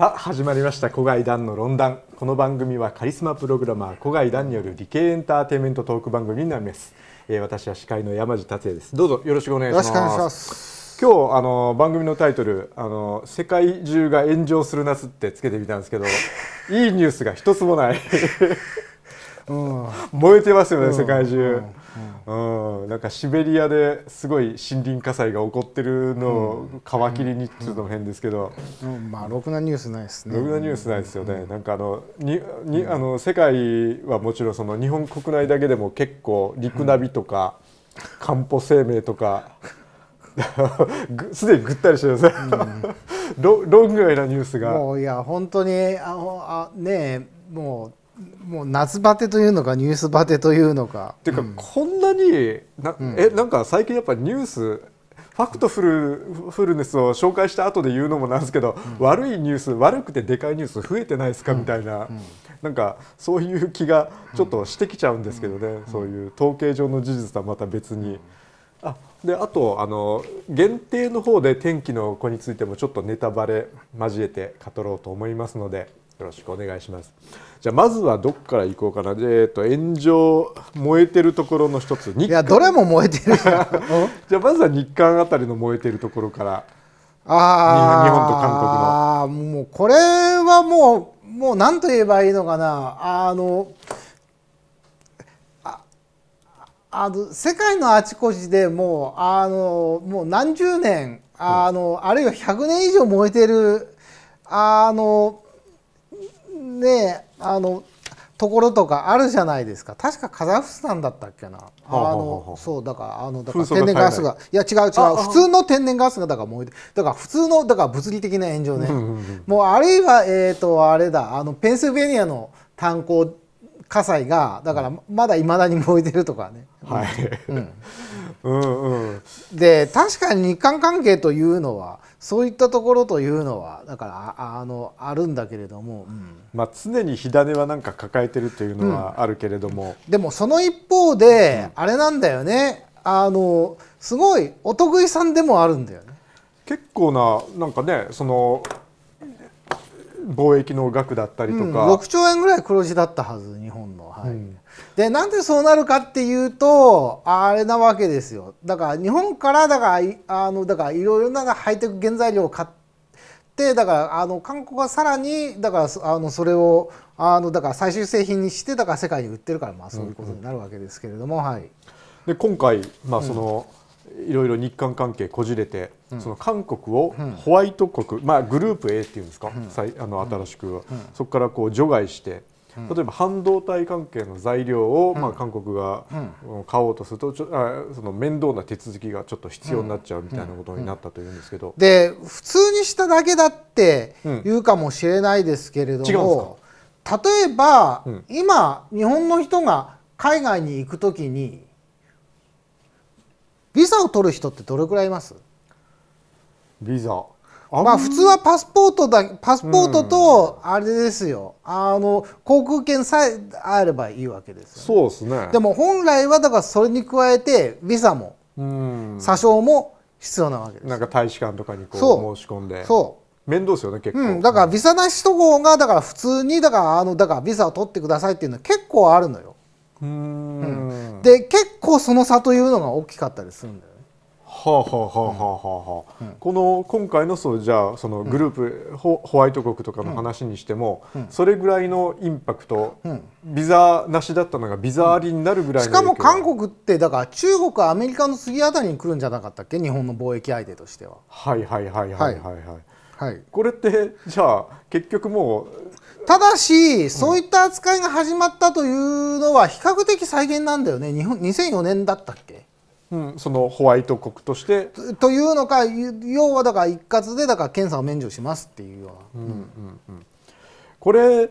さあ始まりました「古外談の論壇」この番組はカリスマプログラマー古外談による理系エンターテインメントトーク番組になります、えー、私は司会の山地達也ですどうぞよろしくお願いします今日あの番組のタイトルあの「世界中が炎上する夏」ってつけてみたんですけどいいニュースが一つもない燃えてますよね、世界中、うんなんかシベリアですごい森林火災が起こってるのを皮切りにちょっと変ですけど、うんまあろくなニュースないですねろくなニュースないですよね、なんかあのににあの世界はもちろんその日本国内だけでも結構陸ナビとか、漢方生命とか すでにぐったりしてるんです、うん、ロングウイなニュースがもういや本当にああねもうもう夏バテというのかニュースバテというのか。っていうか、うん、こんなにな、うん、えなんか最近やっぱニュースファクトフルフルネスを紹介した後で言うのもなんですけど、うん、悪いニュース悪くてでかいニュース増えてないですかみたいな、うんうん、なんかそういう気がちょっとしてきちゃうんですけどね、そういう統計上の事実とはまた別に。あであとあの限定の方で天気の子についてもちょっとネタバレ交えて語ろうと思いますのでよろしくお願いします。じゃあまずはどこから行こうかなえっ、ー、と炎上燃えてるところの一ついやどれも燃えてる じゃあまずは日韓あたりの燃えてるところからあ日本と韓国のああもうこれはもうもう何と言えばいいのかなあのあの世界のあちこちでもうあのもう何十年あの、うん、あるいは100年以上燃えてるあのねあのところとかあるじゃないですか確かカザフスタンだったっけな、はあはあ、のそうだからあのだから天然ガスがいや違う違う普通の天然ガスがだから燃えてだから普通のだから物理的な炎上ね、もうあるいはえっ、ー、とあれだあのペンシルベニアの炭鉱火災がだからまだいまだに燃えてるとかね、はい、うんうんうん、で確かに日韓関係というのはそういったところというのはだからあのあるんだけれども、うん、まあ、常に火種は何か抱えてるというのはあるけれども、うん、でもその一方で、あれなんだよねあのすごいお得意さんでもあるんだよね。結構ななんかねその貿易の額だったりとか、うん、6兆円ぐらい黒字だったはず日本の、はい、うん、でなんでそうなるかっていうとあれなわけですよだから日本からだからあのだからいろいろなハイテク原材料を買ってだからあの韓国はさらにだからあのそれをあのだから最終製品にしてだから世界に売ってるからまあそういうことになるわけですけれども、うんうん、はい。で今回まあその、うんいろいろ日韓関係こじれて、うん、その韓国をホワイト国、うん、まあ、グループ A っていうんですか、うん、あの新しく、そこからこう除外して例えば半導体関係の材料を、まあ、韓国が買おうとするとちょあその面倒な手続きがちょっと必要になっちゃうみたいなことになったというんですけど。で普通にしただけだって言うかもしれないですけれども、例えば、今日本の人が海外に行くときにビザを取る人ってどれくらいいますビザまあ普通はパスポートだパスポートとあれですよ、うん、あの航空券さえあればいいわけですよ、ね、そうですねでも本来はだからそれに加えてビザも、うん、詐称も必要なわけですなんか大使館とかにこう申し込んでそう面倒ですよね結構、うん、だからビザなし人がだから普通にだからあのだからビザを取ってくださいっていうのは結構あるのようん、で結構その差というのが大きかったりするんだよね。はあ、はあはあはあはあ、うん、この今回のそうじゃあそのグループ、うん、ホワイト国とかの話にしても、それぐらいのインパクト、ビザなしだったのがビザありになるぐらいしかも韓国ってだから中国アメリカの次あたりに来るんじゃなかったっけ日本の貿易相手としては。はいはいはいはいはい、はいはい、これってじゃあ結局もうただし、そういった扱いが始まったというのは比較的再現なんだよね日本2004年だったっけうん、そのホワイト国としてと。というのか要はだから一括でだから検査を免除しますっていうような。うんうんうん、これ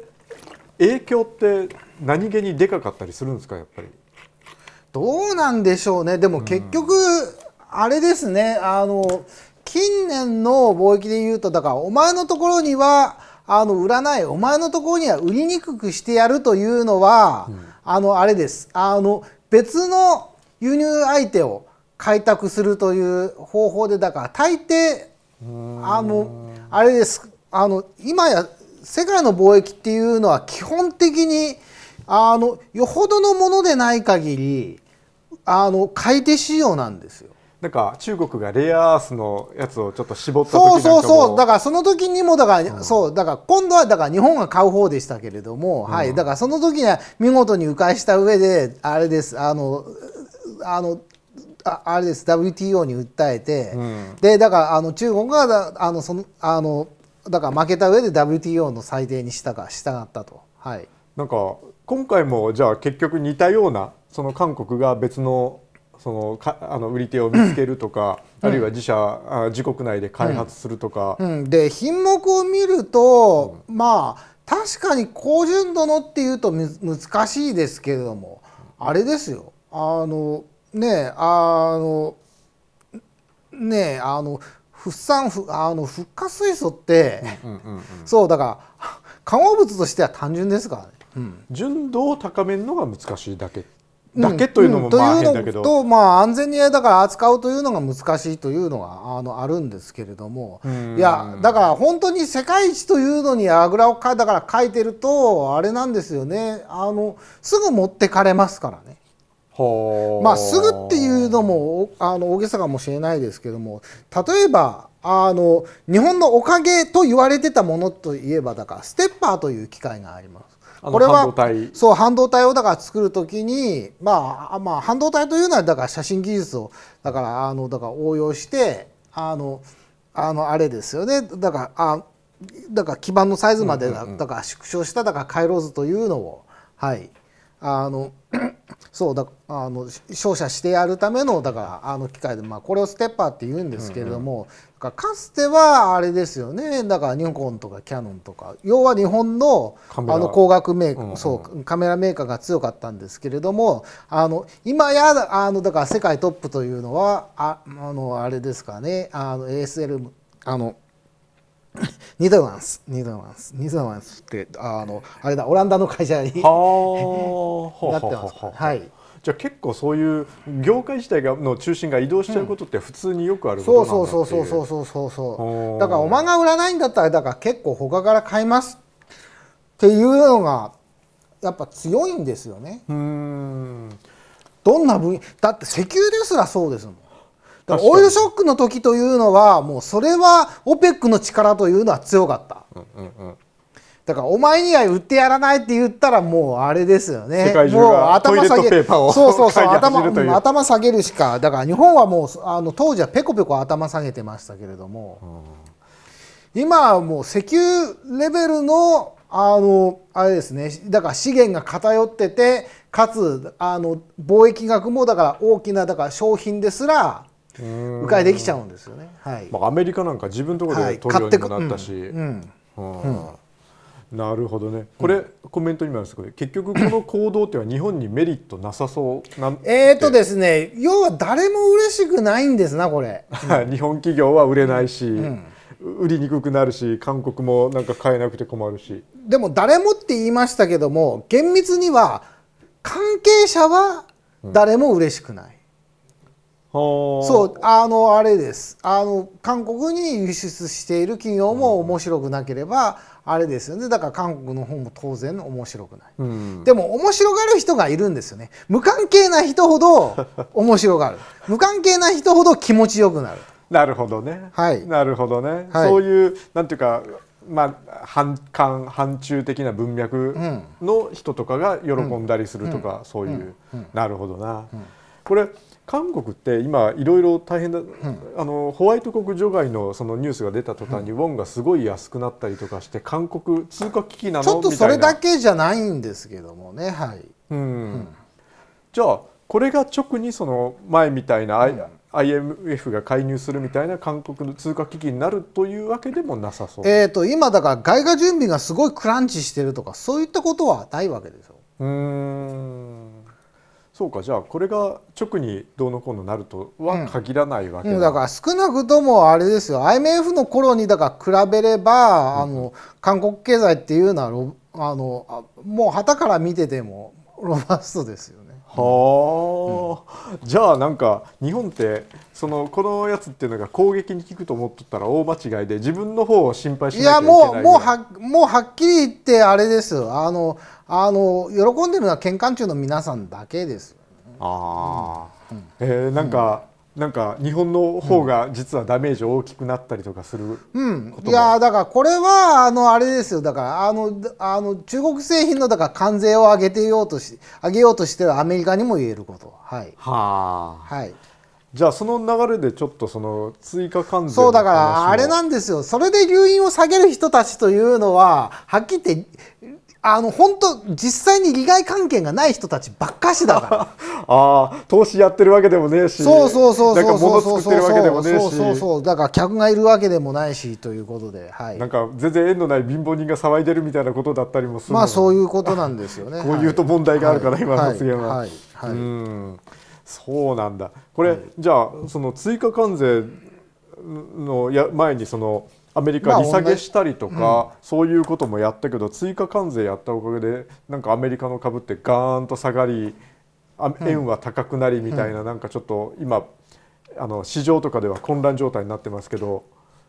影響って何気にでかかったりするんですかやっぱり。どうなんでしょうねでも結局、あれですねあの近年の貿易でいうとだからお前のところにはあの占いお前のところには売りにくくしてやるというのは、うん、あのあれですあの別の輸入相手を開拓するという方法でだから大抵あのあれですあの今や世界の貿易っていうのは基本的にあのよほどのものでない限りあり買い手市場なんですよ。なんか中国がレアアースのやつをちょっと絞ったそうそうそうだからその時にもだから、うん、そうだから今度はだから日本が買う方でしたけれども、うん、はいだからその時には見事に迂回した上であれですあのあのああれです WTO に訴えて、うん、でだからあの中国があのそのあのだから負けた上で WTO の裁定にしたが従ったとはいなんか今回もじゃあ結局似たようなその韓国が別のそのかあの売り手を見つけるとか、うん、あるいは自社、うん、自国内で開発するとか。うん、で品目を見ると、まあ確かに高純度のっていうと難しいですけれどもあれですよあのねあのねあの不産不あの復活水素って、うんうんうん、そうだから 化合物としては単純ですからね。うん、純度を高めるのが難しいだけだけというのもまあ変だけど、うんうん、とまあ安全にだから扱うというのが難しいというのがあのあるんですけれどもいやだから本当に世界一というのにあぐらをかだから書いてるとあれなんですよねあのすぐ持ってかれますからね。まあすぐっていうのもあの大げさかもしれないですけども例えばあの日本のおかげと言われてたものといえばだからステッパーという機械があります。これはそう半導体をだから作るときに、まあ、まあ半導体というのはだから写真技術をだからあのだから応用してあのあのあれですよねだからあだから基板のサイズまでだ,、から縮小しただから回路図というのをはいあの そうだあの照射してやるためのだからあの機械で、まあ、これをステッパーって言うんですけれども、うんうん、かつてはあれですよねだからニコンとかキヤノンとか要は日本のあの光学メーカー、うんうん、そうカメラメーカーが強かったんですけれどもあの今やあのだから世界トップというのはああのあれですかねあの ASL あのニドランスニドランスニドランスってあのあれだオランダの会社に なってますはい。じゃあ結構そういう業界自体がの中心が移動しちゃうことって普通によくあることなんだっていう、うん、そうそうそうそうそうだからおんが売らないんだったらだから結構他から買いますっていうのがやっぱ強いんですよね。うんどんな分だって石油ですらそうですもん。かオイルショックの時というのはもうそれは OPEC の力というのは強かった、うんうんうん、だからお前には売ってやらないって言ったらもうあれですよねもう頭下げそうそうそう頭頭下げるしかだから日本はもうあの当時はペコペコ頭下げてましたけれども、うん、今はもう石油レベルのあのあれですねだから資源が偏っててかつあの貿易額もだから大きなだから商品ですら迂回できちゃうんですよね。はいまあ、アメリカなんか自分のところで取るようにもなったし、はいうんうんうん、なるほどねこれ、コメントにもあるんですけど結局この行動っていうのは日本にメリットなさそうなんえっとですね要は誰も嬉しくないんですなこれ。日本企業は売れないし、売りにくくなるし韓国もなんか買えなくて困るしでも誰もって言いましたけども厳密には関係者は誰も嬉しくない、そうあのあれですあの韓国に輸出している企業も面白くなければあれですよねだから韓国の方も当然面白くない、うん、でも面白がる人がいるんですよね無関係な人ほど面白がる無関係な人ほど気持ちよくなるなるほどねはいなるほどね、はい、そういうなんていうかまあ、反韓反中的な文脈の人とかが喜んだりするとか、うん、そういう、うん、なるほどな、これ韓国って今いろいろ大変だ、うん、あのホワイト国除外のそのニュースが出た途端にウォンがすごい安くなったりとかして韓国通貨危機なのちょっとそれだけじゃないんですけどもねはい、うん、うん、じゃあこれが直にその前みたいな、うん、IMF が介入するみたいな韓国の通貨危機になるというわけでもなさそう、えーと、今だから外貨準備がすごいクランチしてるとかそういったことはないわけでしょうんそうかじゃあこれが直にどうのこうのなるとは限らないわけだ,、うん、だから少なくともあれですよ IMF の頃にだから比べれば、あの韓国経済っていうのはあのもう旗から見ててもロバストですよね。はあ、うん、じゃあなんか日本ってそのこのやつっていうのが攻撃に効くと思っとったら大間違いで自分の方を心配しなきゃいけないやもうもうはもうはっきり言ってあれですあのあの喜んでるのは喧嘩中の皆さんだけですああ、うん、えー、なんか、なんか日本の方が実はダメージ大きくなったりとかするうん、いやだからこれはあのあれですよだからあのあの中国製品のだから関税を上げてようとし上げようとしてるアメリカにも言えることはいはあ、はい、じゃあその流れでちょっとその追加関税そうだからあれなんですよそれで留飲を下げる人たちというのははっきり言ってあの本当実際に利害関係がない人たちばっかしだから ああ投資やってるわけでもねえしそうそうそうそうそうそうそうそうそうだから客がいるわけでもないしということで、はい、なんか全然縁のない貧乏人が騒いでるみたいなことだったりもするまあそういうことなんですよね こういうと問題があるから、はい、今の発言は、はいはい、はい、うんそうなんだこれ、じゃあその追加関税のや前にそのアメリカ利下げしたりとか、まあうん、そういうこともやったけど追加関税やったおかげでなんかアメリカの株ってガーンと下がり円は高くなりみたいな、うん、なんかちょっと今あの市場とかでは混乱状態になってますけど。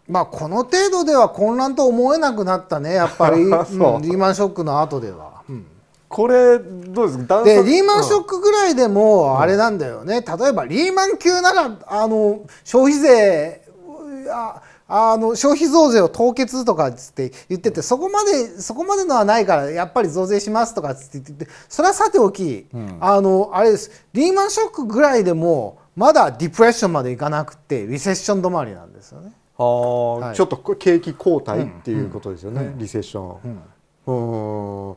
まあ、この程度では混乱と思えなくなったねやっぱり、うん、リーマンショックの後では。うんこれどうですかでリーマンショックぐらいでもあれなんだよね、うん、例えばリーマン級ならあの消費税ああの消費増税を凍結とかって言っててそこまでそこまでのはないからやっぱり増税しますとかって言ってそれはさておき、うん、あのあれですリーマンショックぐらいでもまだディプレッションまでいかなくてリセッション止まりなんですよね。あはい、ちょっと景気後退っていうことですよね、うんうん、リセッション。うん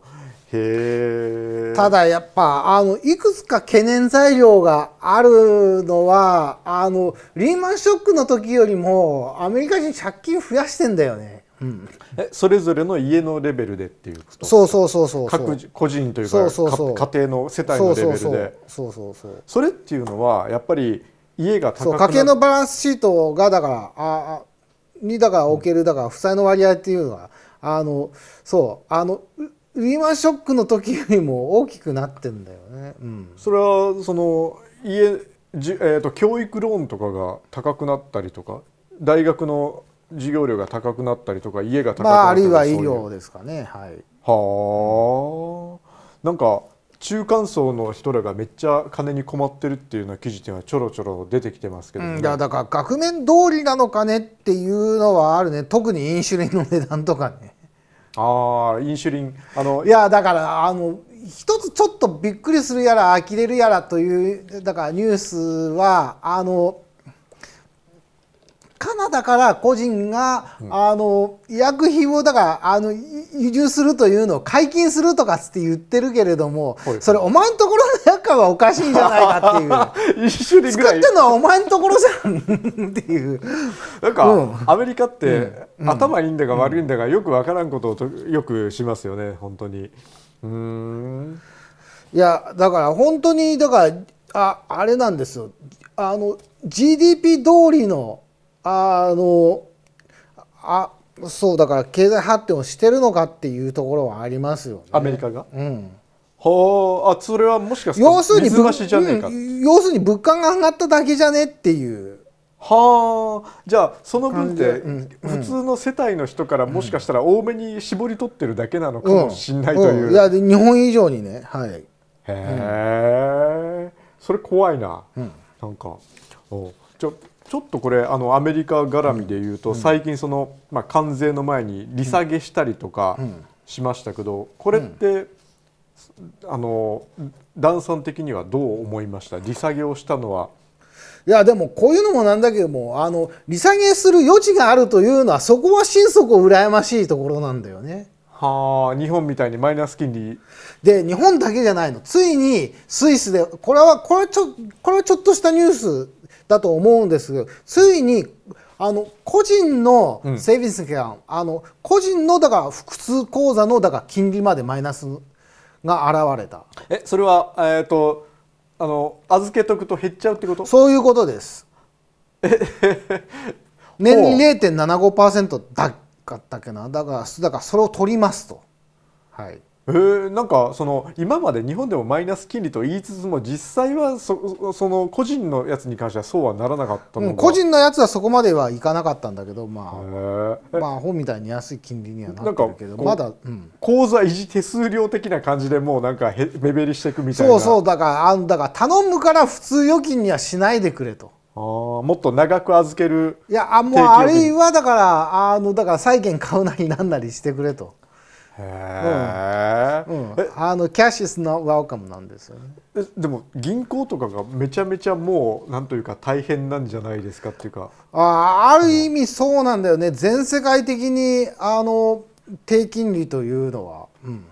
ただやっぱあのいくつか懸念材料があるのはあのリーマンショックの時よりもアメリカ人借金増やしてんだよね。うん、えそれぞれの家のレベルでっていうことそうそうそうそう各個人というか家庭の世帯のレベルでそうそうそうそれっていうのはやっぱり家が高くな家計のバランスシートがだからあにだからおけるだから負債の割合っていうのは、うん、あのそうあのリーマンショックの時よりも大きくなってんだよね。うん、それはその家じ、えーと、教育ローンとかが高くなったりとか大学の授業料が高くなったりとか家が高くなったりとか、まあ、あるいは医療ですかね。はい、はあ、なんか中間層の人らがめっちゃ金に困ってるっていうような記事っていうのはちょろちょろ出てきてますけど、ねうん、いやだから額面通りなのかねっていうのはあるね特にインシュリンの値段とかねああインシュリンあのいやだからあの一つちょっとびっくりするやら呆れるやらというだからニュースはあのカナダから個人が、うん、あの医薬品をだからあの輸入するというのを解禁するとかって言ってるけれども、はい、それお前んところの薬価はおかしいんじゃないかっていう 一種類作ってるのはお前んところじゃんっていうなんか、うん、アメリカって、うん、頭いいんだか悪いんだか、よくわからんことをよくしますよね本当にうんいやだから本当にだからああれなんですよあの GDP 通りのあのあそうだから経済発展をしてるのかっていうところはありますよね。アメリカが、うんはあそれはもしかすると水増しじゃねえか、うん、要するに物価が上がっただけじゃねっていうはあじゃあその分って普通の世帯の人からもしかしたら多めに絞り取ってるだけなのかもしんないという、うんうん、いや日本以上にねはいへえ、それ怖いな、うん、なんかおちょちょっとこれあのアメリカ絡みで言うと、うん、最近その、まあ、関税の前に利下げしたりとかしましたけど、これって、あの段ンさん的にはどう思いました利下げをしたのはいやでもこういうのもなんだけどもあの利下げする余地があるというのはそこは心底羨ましいところなんだよね。はあ日本みたいにマイナス金利で日本だけじゃないのついにスイスでこれはこれちょこれはちょっとしたニュースだと思うんですついにあの個人のセービス権、うん、あの個人のだから複数口座のだから金利までマイナスが現れたえそれは、えーと、とあの預けとくと減っちゃうってことそういうことです 年利0.75%だったっけなだからだからそれを取りますとはいえー、なんかその今まで日本でもマイナス金利と言いつつも実際はそその個人のやつに関してはそうはならなかったの、うん、個人のやつはそこまではいかなかったんだけど、まあ、まあ本みたいに安い金利にはなってるけどまだ、うん、口座維持手数料的な感じでもうなんかへ目減りしていくみたいなそうそうだからあだから頼むから普通預金にはしないでくれと。あもっと長く預けるいやあもうあるいはだからあのだから債券買うなりなんなりしてくれと。へえ、うんあのキャッシュスのワオカムなんですよねでも銀行とかがめちゃめちゃもうなんというか大変なんじゃないですかっていうかあある意味そうなんだよね全世界的にあの低金利というのは、うん、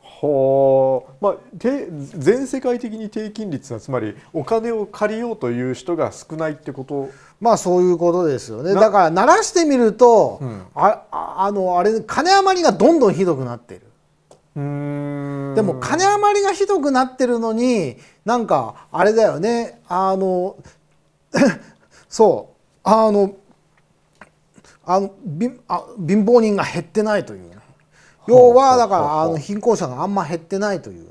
はあまあ全世界的に低金利ってのはつまりお金を借りようという人が少ないってことまあそういうことですよねだから鳴らしてみると、うん、ああのあれ金余りがどんどんひどくなってるでも金余りがひどくなってるのになんかあれだよねあの そうあのあの貧あ貧乏人が減ってないという、ね、要はだからあの貧困者があんま減ってないというね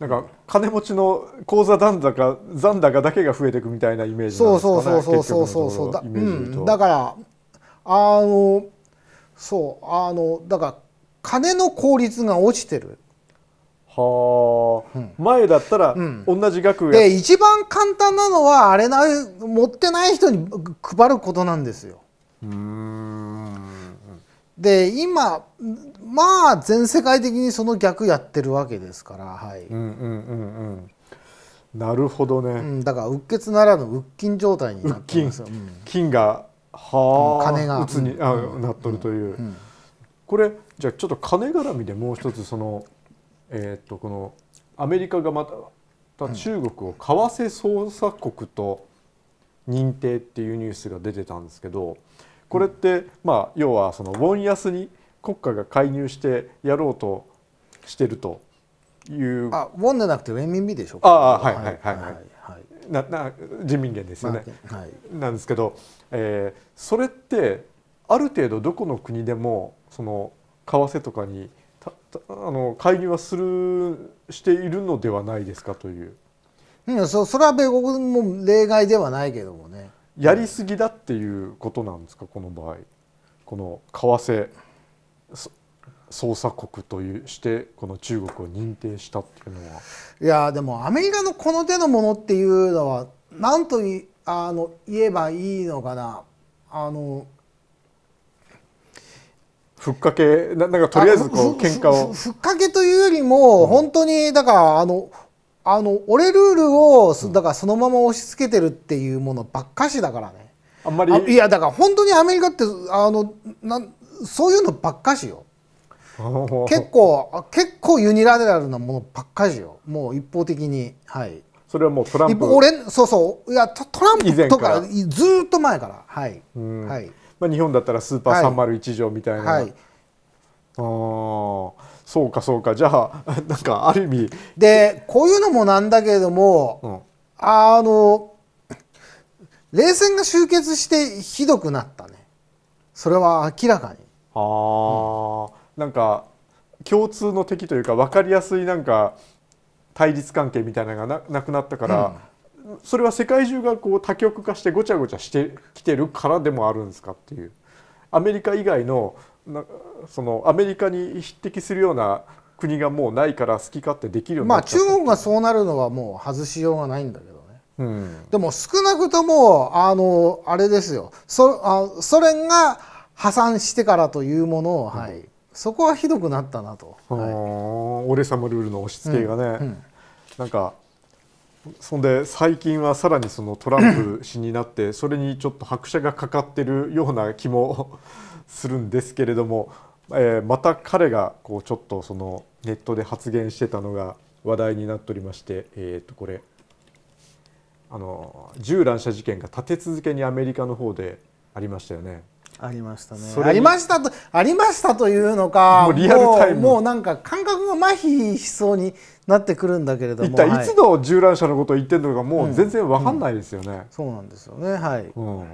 なんか金持ちの口座残高残高だけが増えていくみたいなイメージなんですかねそうそうそうそうそうそうだ,、うん、だからあのそうあのだから金の効率が落ちてるはあ、うん、前だったら同じ額、うん、で一番簡単なのはあれな持ってない人に配ることなんですよで今まあ全世界的にその逆やってるわけですから、はいうんうんうんうん、なるほどね、うん、だからうっ血ならぬうっ金状態になってすよ、がはあ金がうつにあ、うん、なっとるという、これじゃあちょっと金絡みでもう一つそのえー、っとこのアメリカがまた中国を為替捜査国と認定っていうニュースが出てたんですけどこれってまあ要はそのウォン安に国家が介入してやろうとしてるというあウォンじゃなくてウ民ンでしょうかああはいはいはいはい、はい、なな人民元ですよね、はい、なんですけど、えー、それってある程度どこの国でもその為替とかにあの介入はするしているのではないですかという。うん、そそれは米国も例外ではないけどもね。やりすぎだっていうことなんですかこの場合この為替捜査国というしてこの中国を認定したっていうのはいやでもアメリカのこの手のものっていうのは何といあの言えばいいのかなあのふっかけななんかとりあえずこう喧嘩をふっかけというよりも、本当にだからあのあの俺ルールをだからそのまま押し付けてるっていうものばっかしだからね。あんまりいやだから本当にアメリカってあのなんそういうのばっかしよ結構結構ユニラテラルなものばっかしよもう一方的にはいそれはもうトランプ俺そうそういやトランプとかずっと前からはい、はい、まあ、日本だったらスーパー301条みたいな、はい、はい、ああそうかそうかじゃあ なんかある意味でこういうのもなんだけれども、うん、あの冷戦が終結してひどくなったねそれは明らかにあ、うん、なんか共通の敵というか分かりやすいなんか対立関係みたいなのがなくなったから、うん、それは世界中がこう多極化してごちゃごちゃしてきてるからでもあるんですかっていうアメリカ以外のなそのアメリカに匹敵するような国がもうないから好き勝手できるようになっまあ中国がそうなるのはもう外しようがないんだけどね、うん、でも少なくともあのあれですよそあソ連が破産してからというものを、はい、そこはひどくなったなと、はい、俺様ルールの押し付けがね、うんうん、なんかそんで最近はさらにそのトランプ氏になってそれにちょっと拍車がかかってるような気もするんですけれども、えー、また彼がこうちょっとそのネットで発言してたのが話題になっておりまして、えー、とこれあの銃乱射事件が立て続けにアメリカの方でありましたよね。ありましたねありましたとありましたというのかもうなんか感覚が麻痺しそうになってくるんだけれども一体いつの銃乱射のことを言ってるのかもう全然わかんないですよね、うんうん、そうなんですよねはい、うん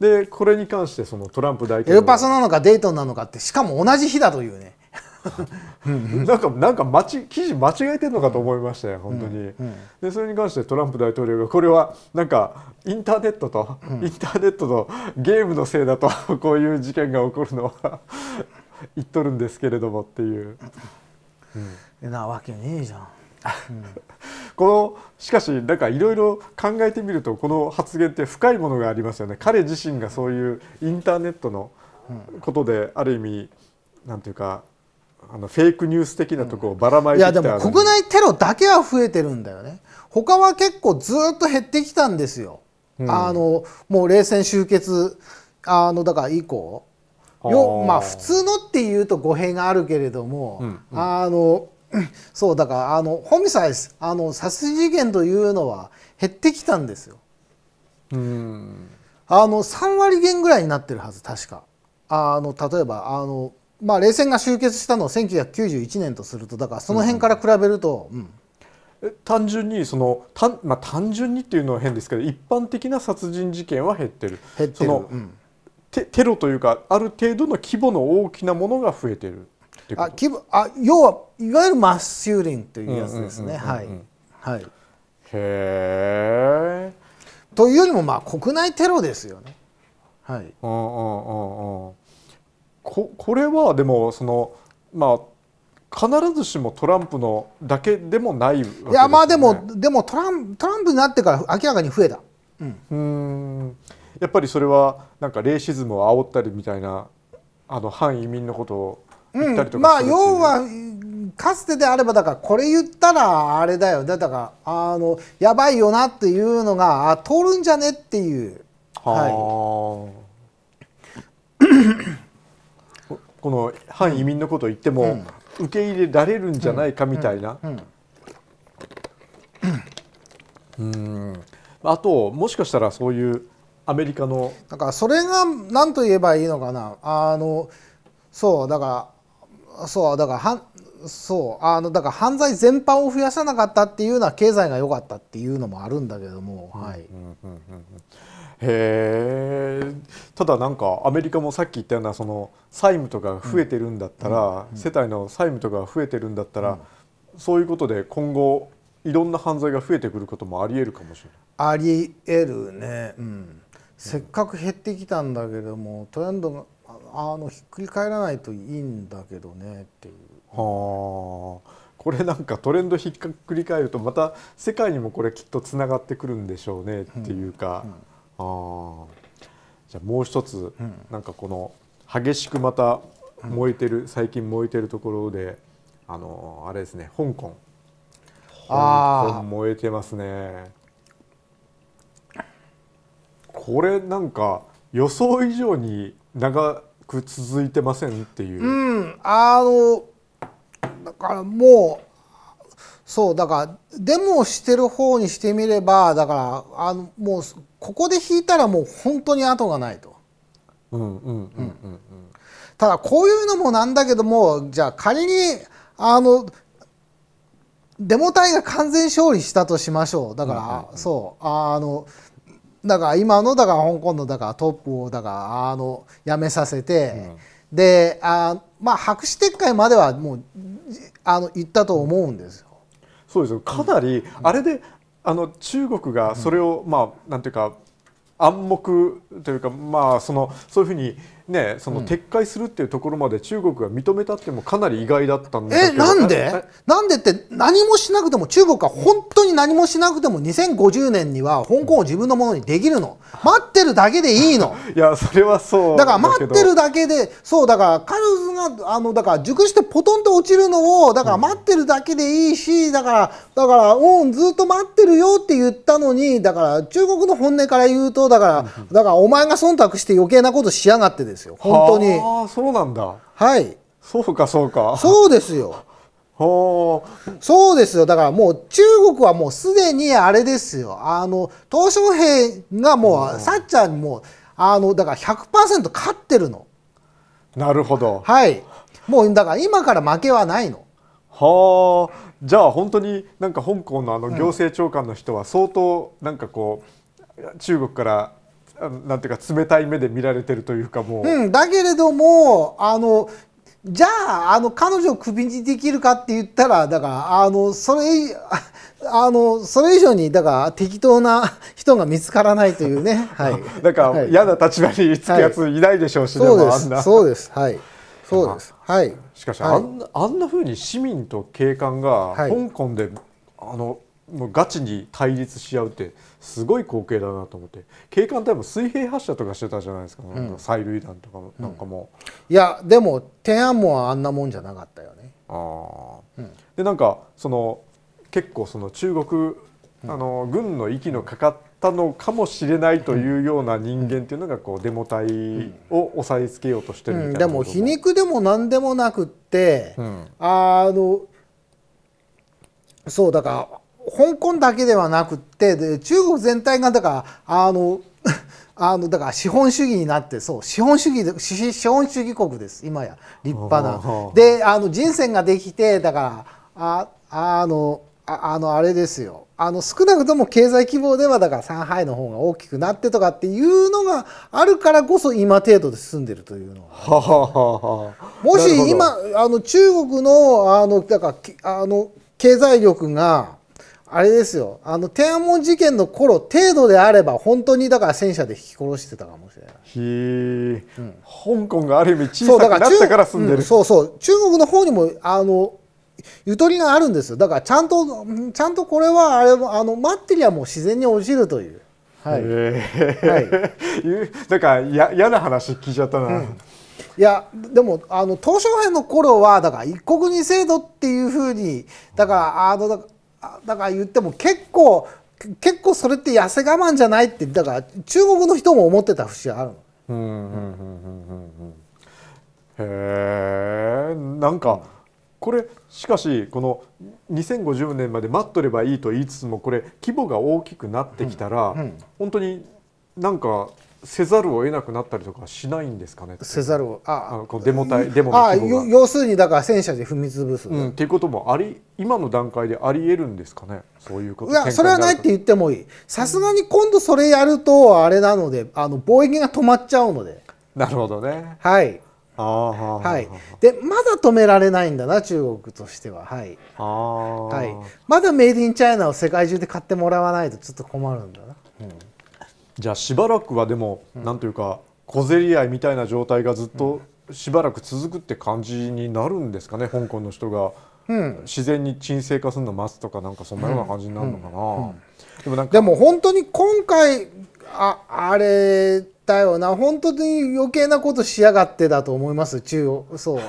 でこれに関してそのトランプ大統領エルパソなのかデイトンなのかってしかも同じ日だというね なんかなんかち記事間違えてるのかと思いましたよ、本当に、うんうん、でそれに関してトランプ大統領がこれはなんかインターネットと、うん、インターネットとゲームのせいだと こういう事件が起こるのは 言っとるんですけれどもっていう。なわけねえじゃん。このしかしなんかいろいろ考えてみるとこの発言って深いものがありますよね彼自身がそういうインターネットのことである意味なんていうかあのフェイクニュース的なとこをばらまいてきた、うん、いやでも国内テロだけは増えてるんだよね他は結構ずっと減ってきたんですよ、うん、あのもう冷戦終結あのだから以降よまあ普通のっていうと語弊があるけれども、うんうん、あの そうだからあのホミサイスあの殺人事件というのは減ってきたんですよ。うんあの3割減ぐらいになってるはず確かあの例えばあのまあ、冷戦が終結したのを1991年とするとだからその辺から比べると、うん、うん、単純にそのた、まあ、単純にっていうのは変ですけど一般的な殺人事件は減ってる。減ってる、うん、テテロというかある程度の規模の大きなものが増えてるてあ規模あ要はいわゆるマスシューリンというやつですね。はい、はい、へえ。というよりもまあ国内テロですよね。はい。うんうんうんうん。ここれはでもそのまあ必ずしもトランプのだけでもない、ね、いやまあでもでもトラントランプになってから明らかに増えた。うん、うんやっぱりそれはなんかレイシズムを煽ったりみたいなあの反移民のことを言ったりとか、うん、まあ要はかつてであればだからこれ言ったらあれだよだからあのやばいよなっていうのが通るんじゃねっていう。は、は この反移民のことを言っても、受け入れられるんじゃないかみたいな。うんあともしかしたらそういうアメリカのだからそれが何と言えばいいのかなあのそうだからそうだからはそうあのだから犯罪全般を増やさなかったっていうのは経済が良かったっていうのもあるんだけども、はい。うんうんうんうんへえただなんかアメリカもさっき言ったようなその債務とかが増えてるんだったら、うん、世帯の債務とかが増えてるんだったら、うん、そういうことで今後いろんな犯罪が増えてくることもありえるかもしれない。ありえるね、うん、せっかく減ってきたんだけどもトレンドがあのひっくり返らないといいんだけどねっていう。はあこれなんかトレンドひっくり返るとまた世界にもこれきっとつながってくるんでしょうねっていうか。うんあじゃあもう一つ、うん、なんかこの激しくまた燃えてる、うん、最近燃えてるところであのあれですね香港香港燃えてますねこれなんか予想以上に長く続いてませんっていう、うん、あのだからもうそうだからデモをしてる方にしてみればだからあのもうここで弾いたらもう本当に後がないと。ただこういうのもなんだけどもじゃあ仮にあのデモ隊が完全勝利したとしましょうだから、うんうんうん、そうあのだから今のだから香港のだからトップをだからあのやめさせて、うん、であまあ白紙撤回まではもうあの言ったと思うんですよ。そうですよかなり、あれであの中国がそれを、まあなんていうか暗黙というかまあそのそういうふうにね、その撤回するっていうところまで中国が認めたってもかなり意外だったんだえなんでなんでって何もしなくても中国は本当に何もしなくても2050年には香港を自分のものにできるの待ってるだけでいいの いやそれはそうだから待ってるだけでそうだからカルズがあのだから熟してポトンと落ちるのをだから待ってるだけでいいしだからだからうんずっと待ってるよって言ったのにだから中国の本音から言うとだからだからお前が忖度して余計なことしやがってですですよ本当にああそうなんだはいそうかそうかそうですよ ほそうですよだからもう中国はもうすでにあれですよあの鄧小平がもうサッチャーにもうあのだから100%勝ってるのなるほどはいもうだから今から負けはないのはあじゃあ本当になんか香港のあの行政長官の人は相当なんかこう、中国からなんていうか冷たい目で見られてるというかもう、うん、だけれどもあのじゃああの彼女をクビにできるかって言ったらだからあのそれあのそれ以上にだから適当な人が見つからないというね、はい、だから嫌な立場につくやついないでしょうし、はい、でもあんなそうですはいそうです、はい、しかし、はい、あんなふうに市民と警官が香港で、はい、あのもうガチに対立し合うってすごい光景だなと思って警官隊も水平発射とかしてたじゃないですか,、なんか催涙弾とかも、なんかもういやでも天安門はあんなもんじゃなかったよねああ、うん、でなんかその結構その中国あの軍の息のかかったのかもしれないというような人間っていうのがこうデモ隊を押さえつけようとしてるみたいな、でも皮肉でも何でもなくって、あのそうだから香港だけではなくってで中国全体がだからあの あのだから資本主義になってそう資本主義資資本主義国です今や立派な。であの人選ができてだからああのあのあれですよあの少なくとも経済規模ではだから上海の方が大きくなってとかっていうのがあるからこそ今程度で進んでるというのは、もし今あの中国のあのだからあの経済力があれですよあの天安門事件の頃程度であれば本当にだから戦車で引き殺してたかもしれないへえ、うん、香港がある意味小さくなったから住んでる、うん、そうそう中国の方にもあのゆとりがあるんですよだからちゃんとちゃんとこれはあれあの待ってりゃもう自然に落ちるというはい、だ、ー、はい、かや嫌な話聞いちゃったな、うんいやでもあの東小平の頃はだから一国二制度っていうふうにだからあのだから言っても結構結構それって痩せ我慢じゃないってだから中国の人も思ってた節あるの。へえんかこれしかしこの2050年まで待っとればいいと言いつつもこれ規模が大きくなってきたら、うんうん、本当になんかせざるを得なくなったりとかしないんですかねせざるをああこうデモ隊デモのあ要するにだから戦車で踏み潰す、うん、っていうこともあり今の段階でありえるんですかねそういうこといやそれはないって言ってもいいさすがに今度それやるとあれなのであの貿易が止まっちゃうのでなるほどねはいあはい、でまだ止められないんだな中国としては、はいあはい、まだメイディンチャイナを世界中で買ってもらわないとちょっと困るんだな。うんじゃあしばらくはでも、うん、なんというか小競り合いみたいな状態がずっとしばらく続くって感じになるんですかね香港の人が、うん、自然に沈静化するの待つとかなんかそんなような感じになるのかな、でもなんかでも本当に今回ああれだよな本当に余計なことしやがってだと思います中央そう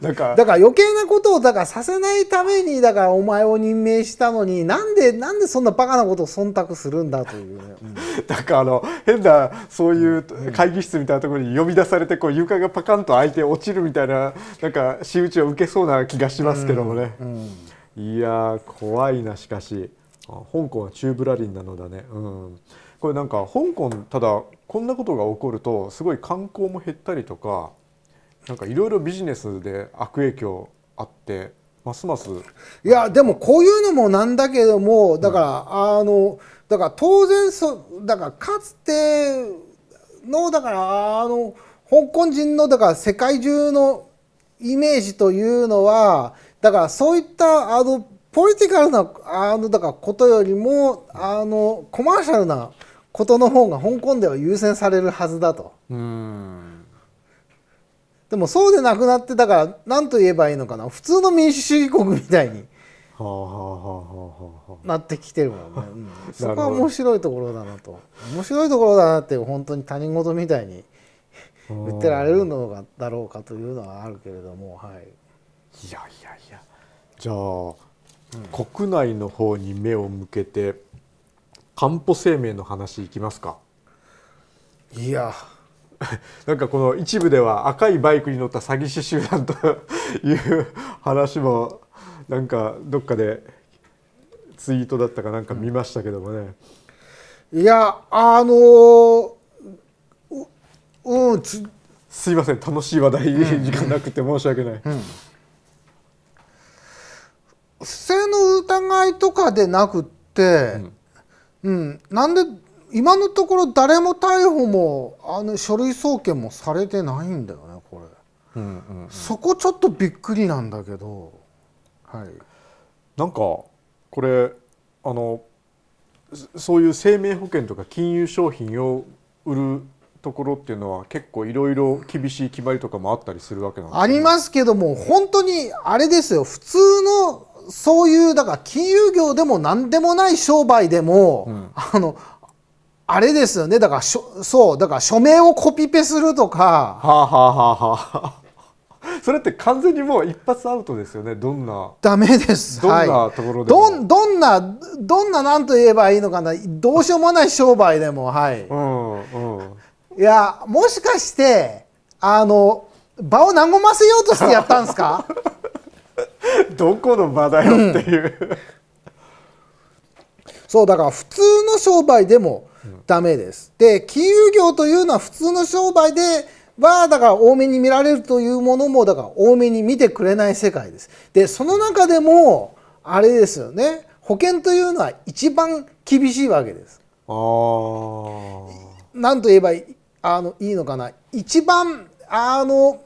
だから余計なことをだからさせないためにだからお前を任命したのになんでなんでそんなバカなことを忖度するんだという、ね、だ からあの変なそういう会議室みたいなところに呼び出されてこう床がパカンと開いて落ちるみたいななんか仕打ちを受けそうな気がしますけどもね、うんうん、いや怖いなしかし香港は中ブラリンなのだね。うんこれなんか香港ただこんなことが起こるとすごい観光も減ったりとかなんかいろいろビジネスで悪影響あってますますいやでもこういうのもなんだけどもだから、あのだから当然そだからかつてのだからあの香港人のだから世界中のイメージというのはだからそういったあのポリティカルなあのだからことよりもあのコマーシャルなことの方が香港では優先されるはずだと。うんでもそうでなくなってだから何と言えばいいのかな普通の民主主義国みたいになってきてるもんね、うん、そこは面白いところだなと面白いところだなって本当に他人事みたいに言ってられるのがだろうかというのはあるけれども、はい、いやいやいやじゃあ、うん、国内の方に目を向けてかんぽ生命の話いきますかいや なんかこの一部では赤いバイクに乗った詐欺師集団という話もなんかどっかでツイートだったかなんか見ましたけどもね。いやあのー、うんすいません楽しい話題、じゃ時間なくて申し訳ない。うん不正の疑いとかでなくって、うん、うん、なんで今のところ誰も逮捕もあの書類送検もされてないんだよねこれ、うんうん、うん、そこちょっとびっくりなんだけど、はい、なんかこれあのそういう生命保険とか金融商品を売るところっていうのは結構いろいろ厳しい決まりとかもあったりするわけなんです、ね、ありますけども本当にあれですよ普通のそういうだから金融業でも何でもない商売でも、うん、あのあれですよねだからしょそうだから署名をコピペするとかはあ、はあははあ、それって完全にもう一発アウトですよねどんなダメですどんなところでも、はい、どどんなどんな何と言えばいいのかなどうしようもない商売でもはい、うんうん、いやもしかしてあの場を和ませようとしてやったんですか どこの場だよっていう、うん、そうだから普通の商売でもダメです。で金融業というのは普通の商売ではだから多めに見られるというものもだから多めに見てくれない世界です。でその中でもあれですよね保険というのは一番厳しいわけです。なんと言えばあのいいのかな一番あの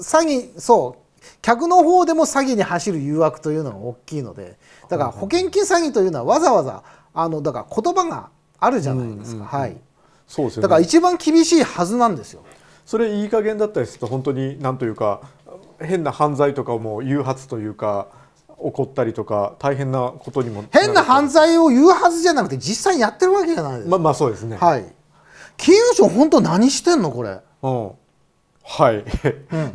詐欺そう客の方でも詐欺に走る誘惑というのが大きいのでだから保険金詐欺というのはわざわざあのだから言葉があるじゃないですか、はいそうですね、だから一番厳しいはずなんですよ。それいい加減だったりすると本当に何というか変な犯罪とかも誘発というか起こったりとか大変なことにも変な犯罪を誘発じゃなくて実際やってるわけじゃないですかまあまあそうですねはい金融庁本当何してんのこれうんはい、うん、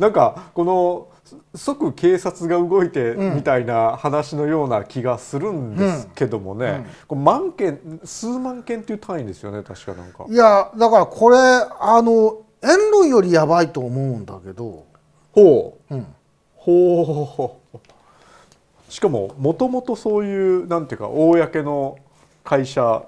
なんかこの即警察が動いてみたいな話のような気がするんですけどもね、うんうん、これ万件数万件という単位ですよね確かなんかいやだからこれあの円論よりやばいと思うんだけどほう、うん、ほうほうほうしかももともとそういうなんていうか公の会社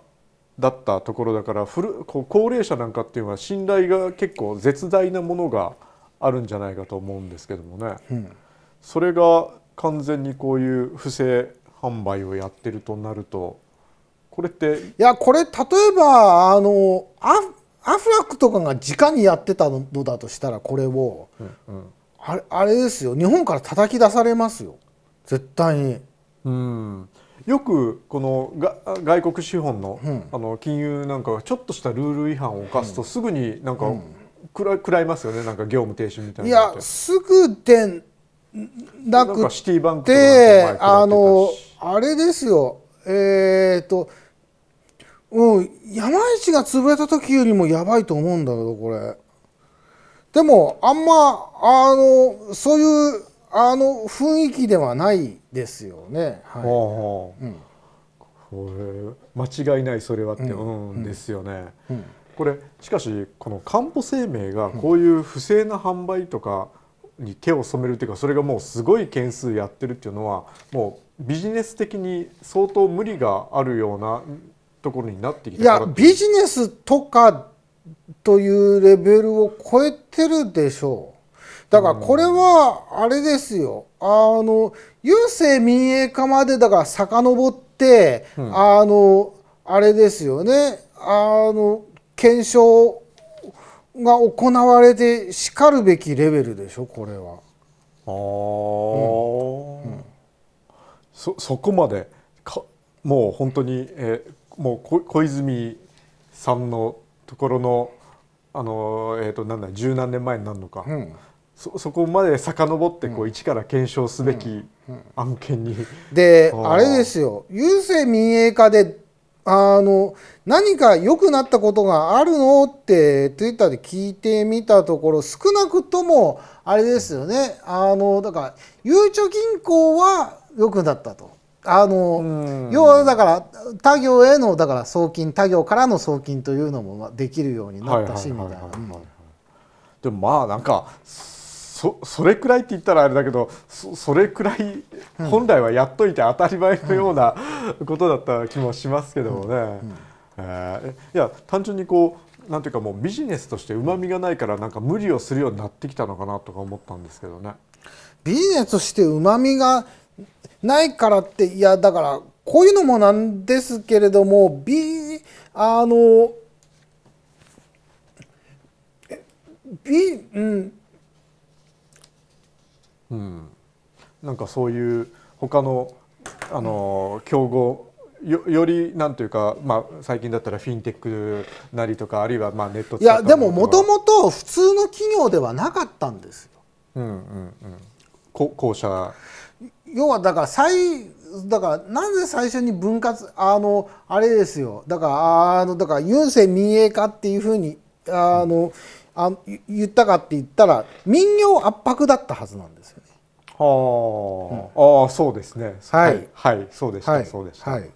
だったところだから古高齢者なんかっていうのは信頼が結構絶大なものが。あるんじゃないかと思うんですけどもね、うん、それが完全にこういう不正販売をやってるとなるとこれっていやこれ例えばあのアアフラックとかが直にやってたのだとしたらこれを、うんうん、あれあれですよ日本から叩き出されますよ絶対に。うんよくこのが外国資本の,、あの金融なんかがちょっとしたルール違反を犯すとすぐになんかくらくらいますよねなんか業務停止みたいないやすぐでなくてあのあれですよえっ、ー、とうん山市が潰れた時よりもやばいと思うんだけどこれでもあんまあのそういうあの雰囲気ではないですよねはい、はあはあうん、これ間違いないそれはって、うん、うん、ですよね、うんこれしかしこのかんぽ生命がこういう不正な販売とかに手を染めるというかそれがもうすごい件数やってるっていうのはもうビジネス的に相当無理があるようなところになってきたいやビジネスとかというレベルを超えてるでしょう。だからこれはあれですよ、あの郵政民営化までだから遡って、うん、あのあれですよねあの検証が行われてしかるべきレベルでしょこれは。ああ、うんうん、そそこまでかもう本当に、えー、もう小泉さんのところのあの、えーと、なんだ十何年前になるのか、うん、そそこまで遡ってこう、一から検証すべき案件に。であれですよ郵政民営化であの何か良くなったことがあるのってツイッターで聞いてみたところ少なくともあれですよねあのだからゆうちょ銀行は良くなったと。あの要はだから他行へのだから送金他行からの送金というのもできるようになったしみたいな。でもまあなんかそそれくらいって言ったらあれだけどそれくらい本来はやっといて当たり前のようなことだった気もしますけどもね。えいや単純にこうなんていうかもうビジネスとしてうまみがないからなんか無理をするようになってきたのかなとか思ったんですけどね。ビジネスとしてうまみがないからっていやだからこういうのもなんですけれどもビあのビうんうん、なんかそういう他のあの競合よよりなんというか、まあ、最近だったらフィンテックなりとかあるいはまあネットいやでももともと普通の企業ではなかったんですよ。うんうんうん、こ後者要はだから最だからなぜ最初に分割あのあれですよだからあのだから郵政民営化っていうふうにあの、うんあ言ったかって言ったら民謡圧迫だったはずなんですよね。はあ、うん、あそうですね。はい、はい、はい、そうでした、はい、そうでした。はい、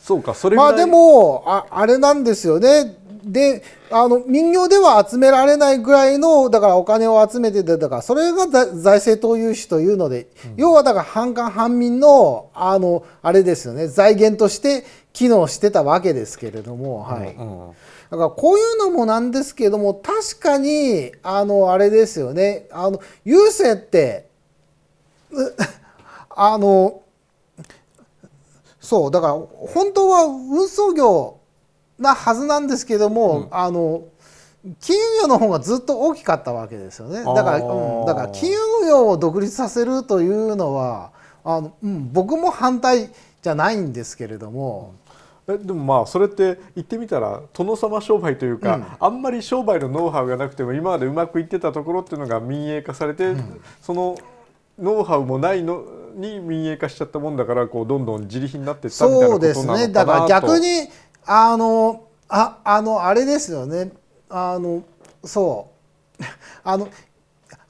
そうか、それまあでもああれなんですよね。であの民謡では集められないぐらいのだからお金を集めててだからそれが財政投融資というので、うん、要はだから半官半民のあのあれですよね財源として機能してたわけですけれども、はい、うんうん、だからこういうのもなんですけれども確かにあのあれですよねあの郵政ってあのそうだから本当は運送業なはずなんですけれども、うん、あの金融業の方がずっと大きかったわけですよねだから、うん、だから金融業を独立させるというのはあの、うん、僕も反対じゃないんですけれども、でもまあそれって言ってみたら殿様商売というか、うん、あんまり商売のノウハウがなくても今までうまくいってたところっていうのが民営化されて、うん、そのノウハウもないのに民営化しちゃったもんだからこうどんどん自利品になっていったみたいなことなのかなとそうですねだから逆にあのああのあれですよねあのそう あの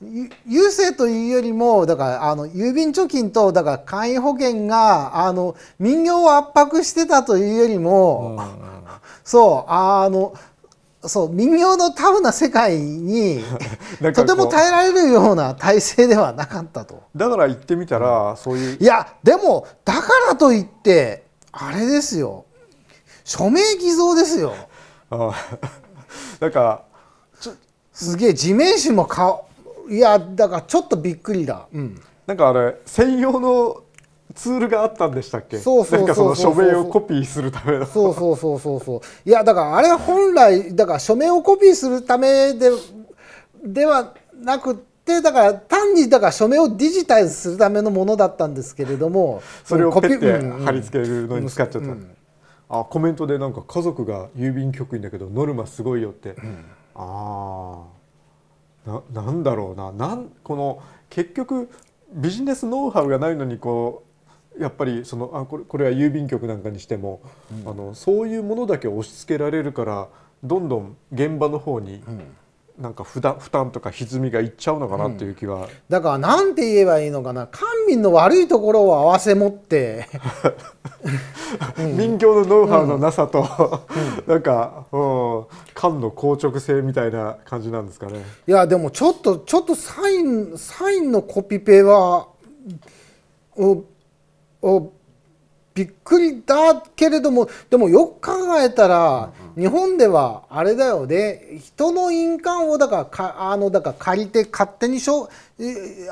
郵政というよりもだからあの郵便貯金とだから簡易保険があの民業を圧迫してたというよりも、うん、そうあのそう民謡のタフな世界に とても耐えられるような体制ではなかったとだから言ってみたら、うん、そういういやでもだからといってあれですよ署名偽造ですよ なんかすげえ地面師も顔いやだからちょっとびっくりだ、うん、なんかあれ専用のツールがあったんでしたっけそうそうそう署名をコピーするためうそうそうそうそうそういやだからあれは本来だから署名をコピーするためでではなくてだから単にだから署名をディジタイズするためのものだったんですけれどもそれをコーッて貼り付けるのに使っちゃった、あコメントでなんか家族が郵便局員だけどノルマすごいよって、うん、ああななんだろうななんこの結局ビジネスノウハウがないのにこうやっぱりそのあこれこれは郵便局なんかにしても、うん、あのそういうものだけ押し付けられるからどんどん現場の方になんか負担とか歪みがいっちゃうのかなっていう気は、うん、だからなんて言えばいいのかな官民の悪いところを併せ持って 民業のノウハウのなさと、うん、なんか、うん、官の硬直性みたいな感じなんですかねいやでもちょっとちょっとサインサインのコピペはおおびっくりだけれどもでもよく考えたら、うんうん日本ではあれだよね人の印鑑をだからかあのだから借りて勝手にしょ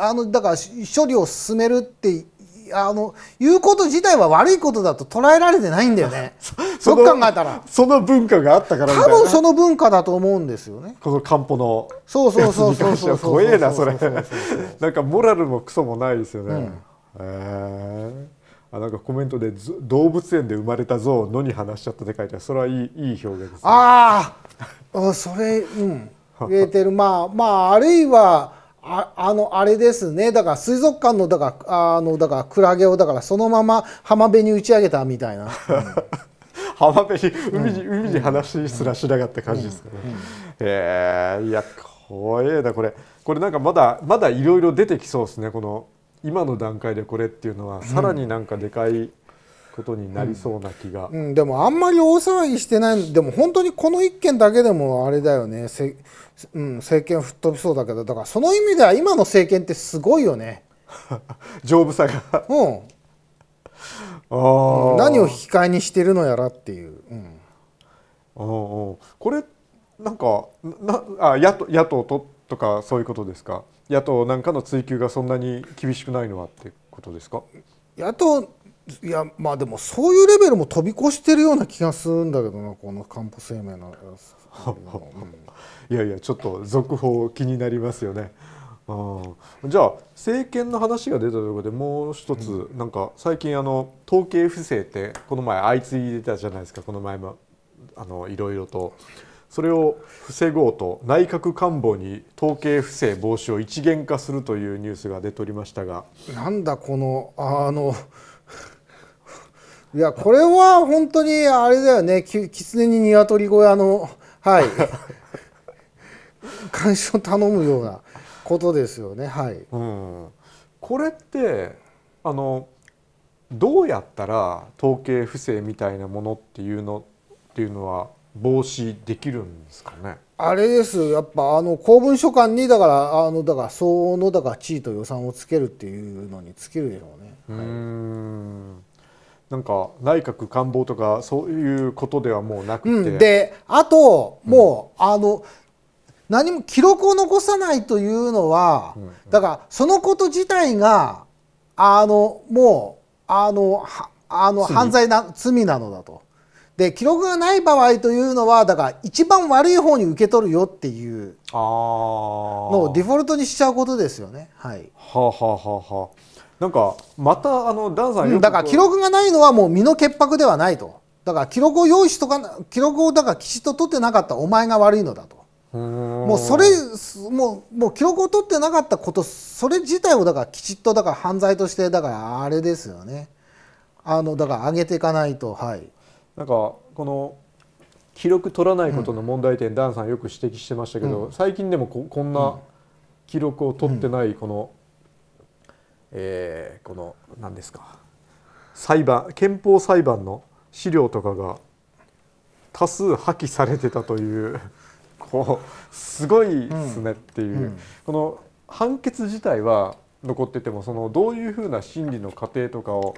あのだから処理を進めるってあの言うこと自体は悪いことだと捉えられてないんだよね そそっ考えたらその文化があったから多分その文化だと思うんですよねこの漢方のそうそうそうそうそうなそんかモラルもクソもないですよね、うえあなんかコメントで動物園で生まれた象を野に放しちゃったって書いてあるそれはいいいい表現です、ね、ああそれうん言えてるまあまああるいはああのあれですねだから水族館のだからあのだからクラゲをだからそのまま浜辺に打ち上げたみたいな、浜辺に海に、うん、海に話すらしなかった感じですかね、うんうん、えー、いや怖えなこれこれなんかまだまだいろいろ出てきそうですねこの今の段階でこれっていうのはさらになんかでかいことになりそうな気が、うん、うん、でもあんまり大騒ぎしてないでも本当にこの1件だけでもあれだよねせ、うん、政権吹っ飛びそうだけどだからその意味では今の政権ってすごいよね 丈夫さがうん、あ何を引き換えにしてるのやらっていう、うん、あこれなんかなあ野党野党ととかそういうことですか野党なんかの追及がそんなに厳しくないのはってことですか野党いやまあでもそういうレベルも飛び越してるような気がするんだけどなこの漢方声明のいやいやちょっと続報気になりますよね。あじゃあ政権の話が出たところでもう一つ、うん、なんか最近あの統計不正ってこの前相次いでたじゃないですかこの前もあのいろいろとそれを防ごうと内閣官房に統計不正防止を一元化するというニュースが出ておりましたがなんだこのあの いやこれは本当にあれだよね狐に鶏小屋のはい監視を頼むようなことですよねはい、うん、これってあのどうやったら統計不正みたいなものっていうのっていうのは防止できるんですかねあれですやっぱあの公文書館にだからあのだから相応のだから地位と予算をつけるっていうのにつけるでしょうね。うんはいなんか内閣官房とかそういうことではもうなくて、うん、であともう、うん、あの何も記録を残さないというのは、うんうん、だからそのこと自体があのもうあのあの犯罪な罪なのだと。で記録がない場合というのはだから一番悪い方に受け取るよっていうのをデフォルトにしちゃうことですよね。はい、はあ、はあははあ、なんかまたあのダンさん、ん、だから記録がないのはもう身の潔白ではないとだから記録を用意しとか記録をだからきちっと取ってなかったお前が悪いのだと。もうそれもうもう記録を取ってなかったことそれ自体をだからきちっとだから犯罪としてだからあれですよねあのだから上げていかないとはい。なんかこの記録取らないことの問題点、うん、ダンさんよく指摘してましたけど、うん、最近でもここんな記録を取ってないこの、うん、えー、この何ですか裁判憲法裁判の資料とかが多数破棄されてたというこうすごいですねっていう、この判決自体は残っててもそのどういうふうな審理の過程とかを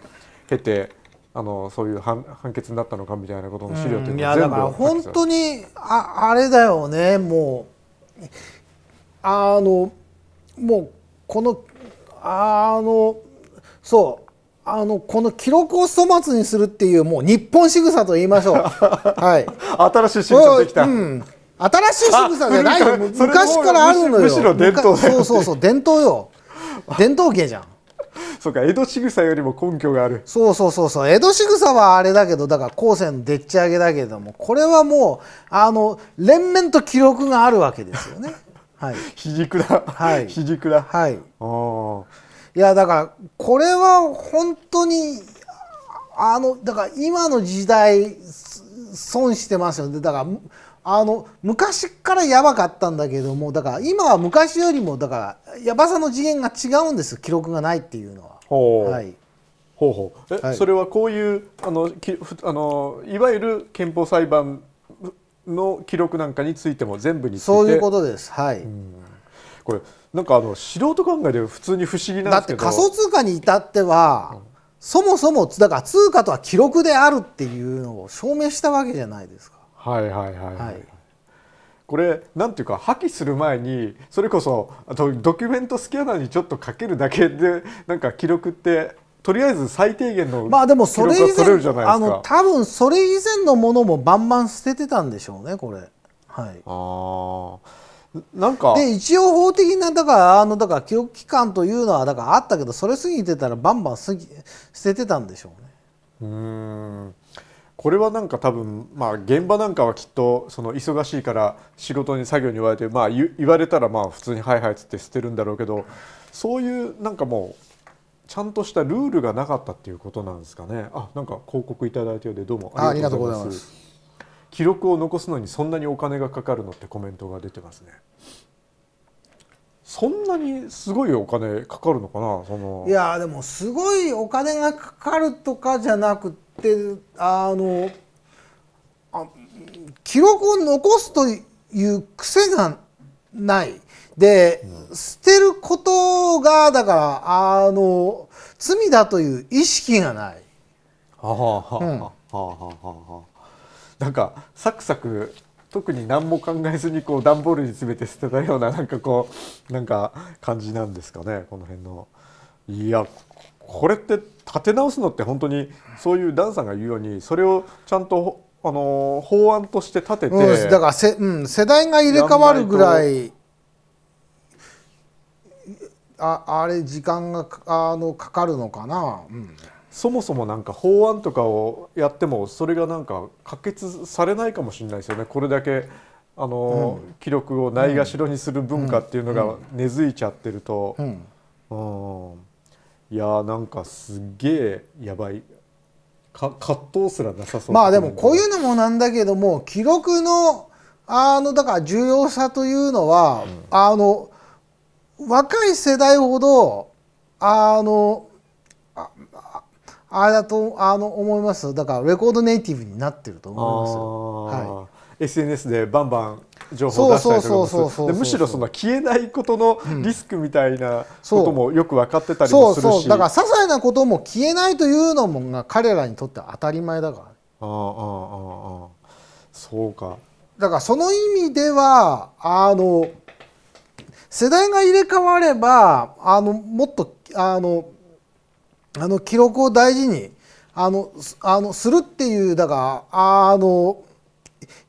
経てあのそういう判判決になったのかみたいなことの資料というの、うん、いやだから本当にああれだよねもうあのもうこのあのそうあのこの記録を粗末にするっていうもう日本仕草と言いましょう、はい、新しい仕草できた、うん、新しい仕草じゃない昔からあるのよむしろ伝統そうそうそう伝統よ伝統芸じゃんそうか江戸仕草よりも根拠があるそうそうそうそう江戸仕草はあれだけどだから後世のでっち上げだけれどもこれはもうあの連綿と記録があるわけですよね。はい、皮肉だ、はい、皮肉だ、はい、ああ。いやだからこれは本当にあのだから今の時代損してますよねだからあの昔からやばかったんだけどもだから今は昔よりもだからやばさの次元が違うんです記録がないっていうのは。ほうはいほうほうえ、はい、それはこういうあのきあのいわゆる憲法裁判の記録なんかについても全部についてそういうことですはい、これなんかあの素人考えで普通に不思議なんですけどだって仮想通貨に至っては、うん、そもそもだから通貨とは記録であるっていうのを証明したわけじゃないですかはいはいはい、はい、これなんていうか破棄する前にそれこそあとドキュメントスキャナーにちょっとかけるだけでなんか記録ってとりあえず最低限のまあでもそれ以前あの多分それ以前のものもバンバン捨ててたんでしょうねこれはいああなんかで一応法的なだからあのだから記録期間というのはだからあったけどそれ過ぎてたらバンバン過ぎ捨ててたんでしょうね。うんこれはなんか多分、まあ、現場なんかはきっとその忙しいから仕事に作業に言われて、まあ、言われたらまあ普通に「はいはい」っつって捨てるんだろうけどそういうなんかもうちゃんとしたルールがなかったっていうことなんですかねあなんか広告いただいたようでどうもありがとうございます記録を残すのにそんなにお金がかかるのってコメントが出てますねそんなにすごいお金かかるのかなそのいやでもすごいお金がかかるとかじゃなくてあのあ記録を残すという癖がないで、うん、捨てることがだからあの罪だという意識がない。はははははははは。なんかサクサク特に何も考えずにこう段ボールに詰めて捨てたようななんかこうなんか感じなんですかねこの辺の。いやこれって立て直すのって本当にそういうダンさんが言うようにそれをちゃんとあの法案として立てて、うだからせ、うん、世代が入れ替わるぐらいああれ時間があのかかるのかな。うんそもそもなんか法案とかをやってもそれがなんか可決されないかもしれないですよねこれだけあの、うん、記録をないがしろにする文化っていうのが根付いちゃってると、うん、うん、いやなんかすげえやばい葛藤すらなさそうまあでもこういうのもなんだけども記録のあのだから重要さというのは、うん、あの若い世代ほどあのあれだとあの思いますだからレコードネイティブになってると思います、はい、SNS でバンバン情報を出したりとかむしろその消えないことのリスクみたいなこともよく分かってたりもするし、うん、そうそうだから些細なことも消えないというのもが彼らにとっては当たり前だからああああそうかだからその意味ではあの世代が入れ替わればあのもっとあのあの記録を大事にあのあのするっていうだからあの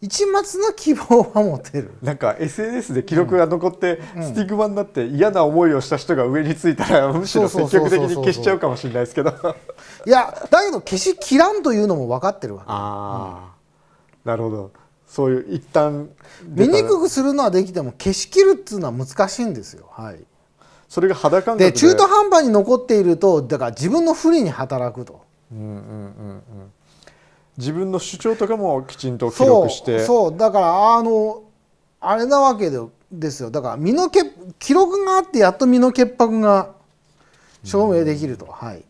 一末の希望は持てるなんか SNS で記録が残ってスティグマになって嫌な思いをした人が上についたらむしろ積極的に消しちゃうかもしれないですけどいやだけど消しきらんというのも分かってるわけあ、うん、なるほどそういう一旦見にくくするのはできても消しきるっつうのは難しいんですよはいそれが肌感覚で中途半端に残っているとだから自分の不利に働くと。うんうんうんうん自分の主張とかもきちんと記録してそうだからあのあれなわけですよだから身のけ記録があってやっと身の潔白が証明できると、はい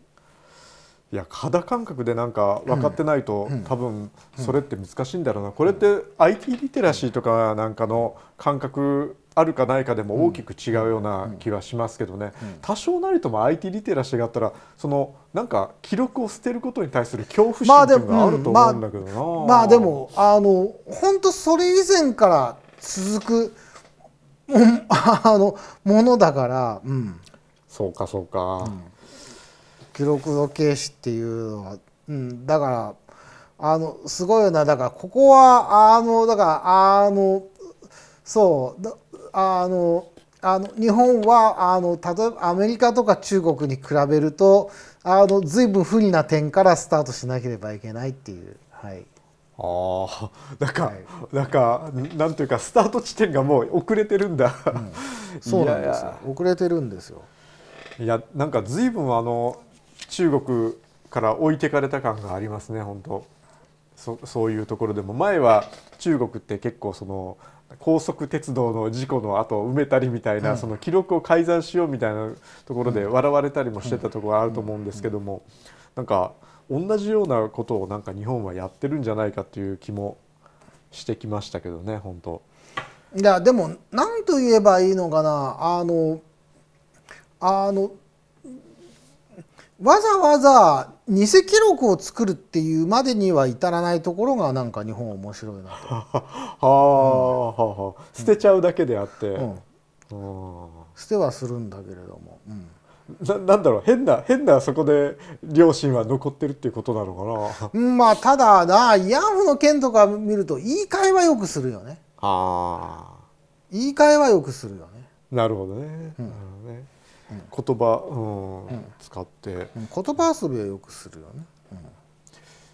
いや肌感覚でなんか分かってないと、うん、多分それって難しいんだろうな、うん、これって IT リテラシーとかなんかの感覚あるかないかでも大きく違うような気はしますけどね、多少なりとも IT リテラシーがあったらそのなんか記録を捨てることに対する恐怖心っいうのがあると思うんだけどな、まあうんまあ、まあでもあの本当それ以前から続く あのものだから、うん、そうかそうか、うん、記録の軽視っていうのは、うん、だからあのすごいよなだからここはあのだからあのそうあのあの日本はあの例えばアメリカとか中国に比べるとあの随分不利な点からスタートしなければいけないっていう。はいあなんか、はい、なんかなんというかスタート地点がもう遅れてるんだ、うん、そうなんですよ遅れてるんですよいやなんかずいあの中国から置いてかれた感がありますね本当そそういうところでも前は中国って結構その高速鉄道の事故の後埋めたりみたいな、その記録を改ざんしようみたいなところで笑われたりもしてたところがあると思うんですけども、なんか同じようなことをなんか日本はやってるんじゃないかという気もしてきましたけどね本当いやでも何と言えばいいのかなあのあのわざわざ偽記録を作るっていうまでには至らないところがなんか日本面白いなと。はあ、うん、捨てちゃうだけであって、うん、捨てはするんだけれども、うん、なんだろう変な変なそこで両親は残ってるっていうことなのかな。まあただな慰安婦の件とか見ると言い換えはよくするよね。あ言い換えはよくするよね。なるほどね。なるほどね言葉、うん使って、言葉遊びはよくするよね、うん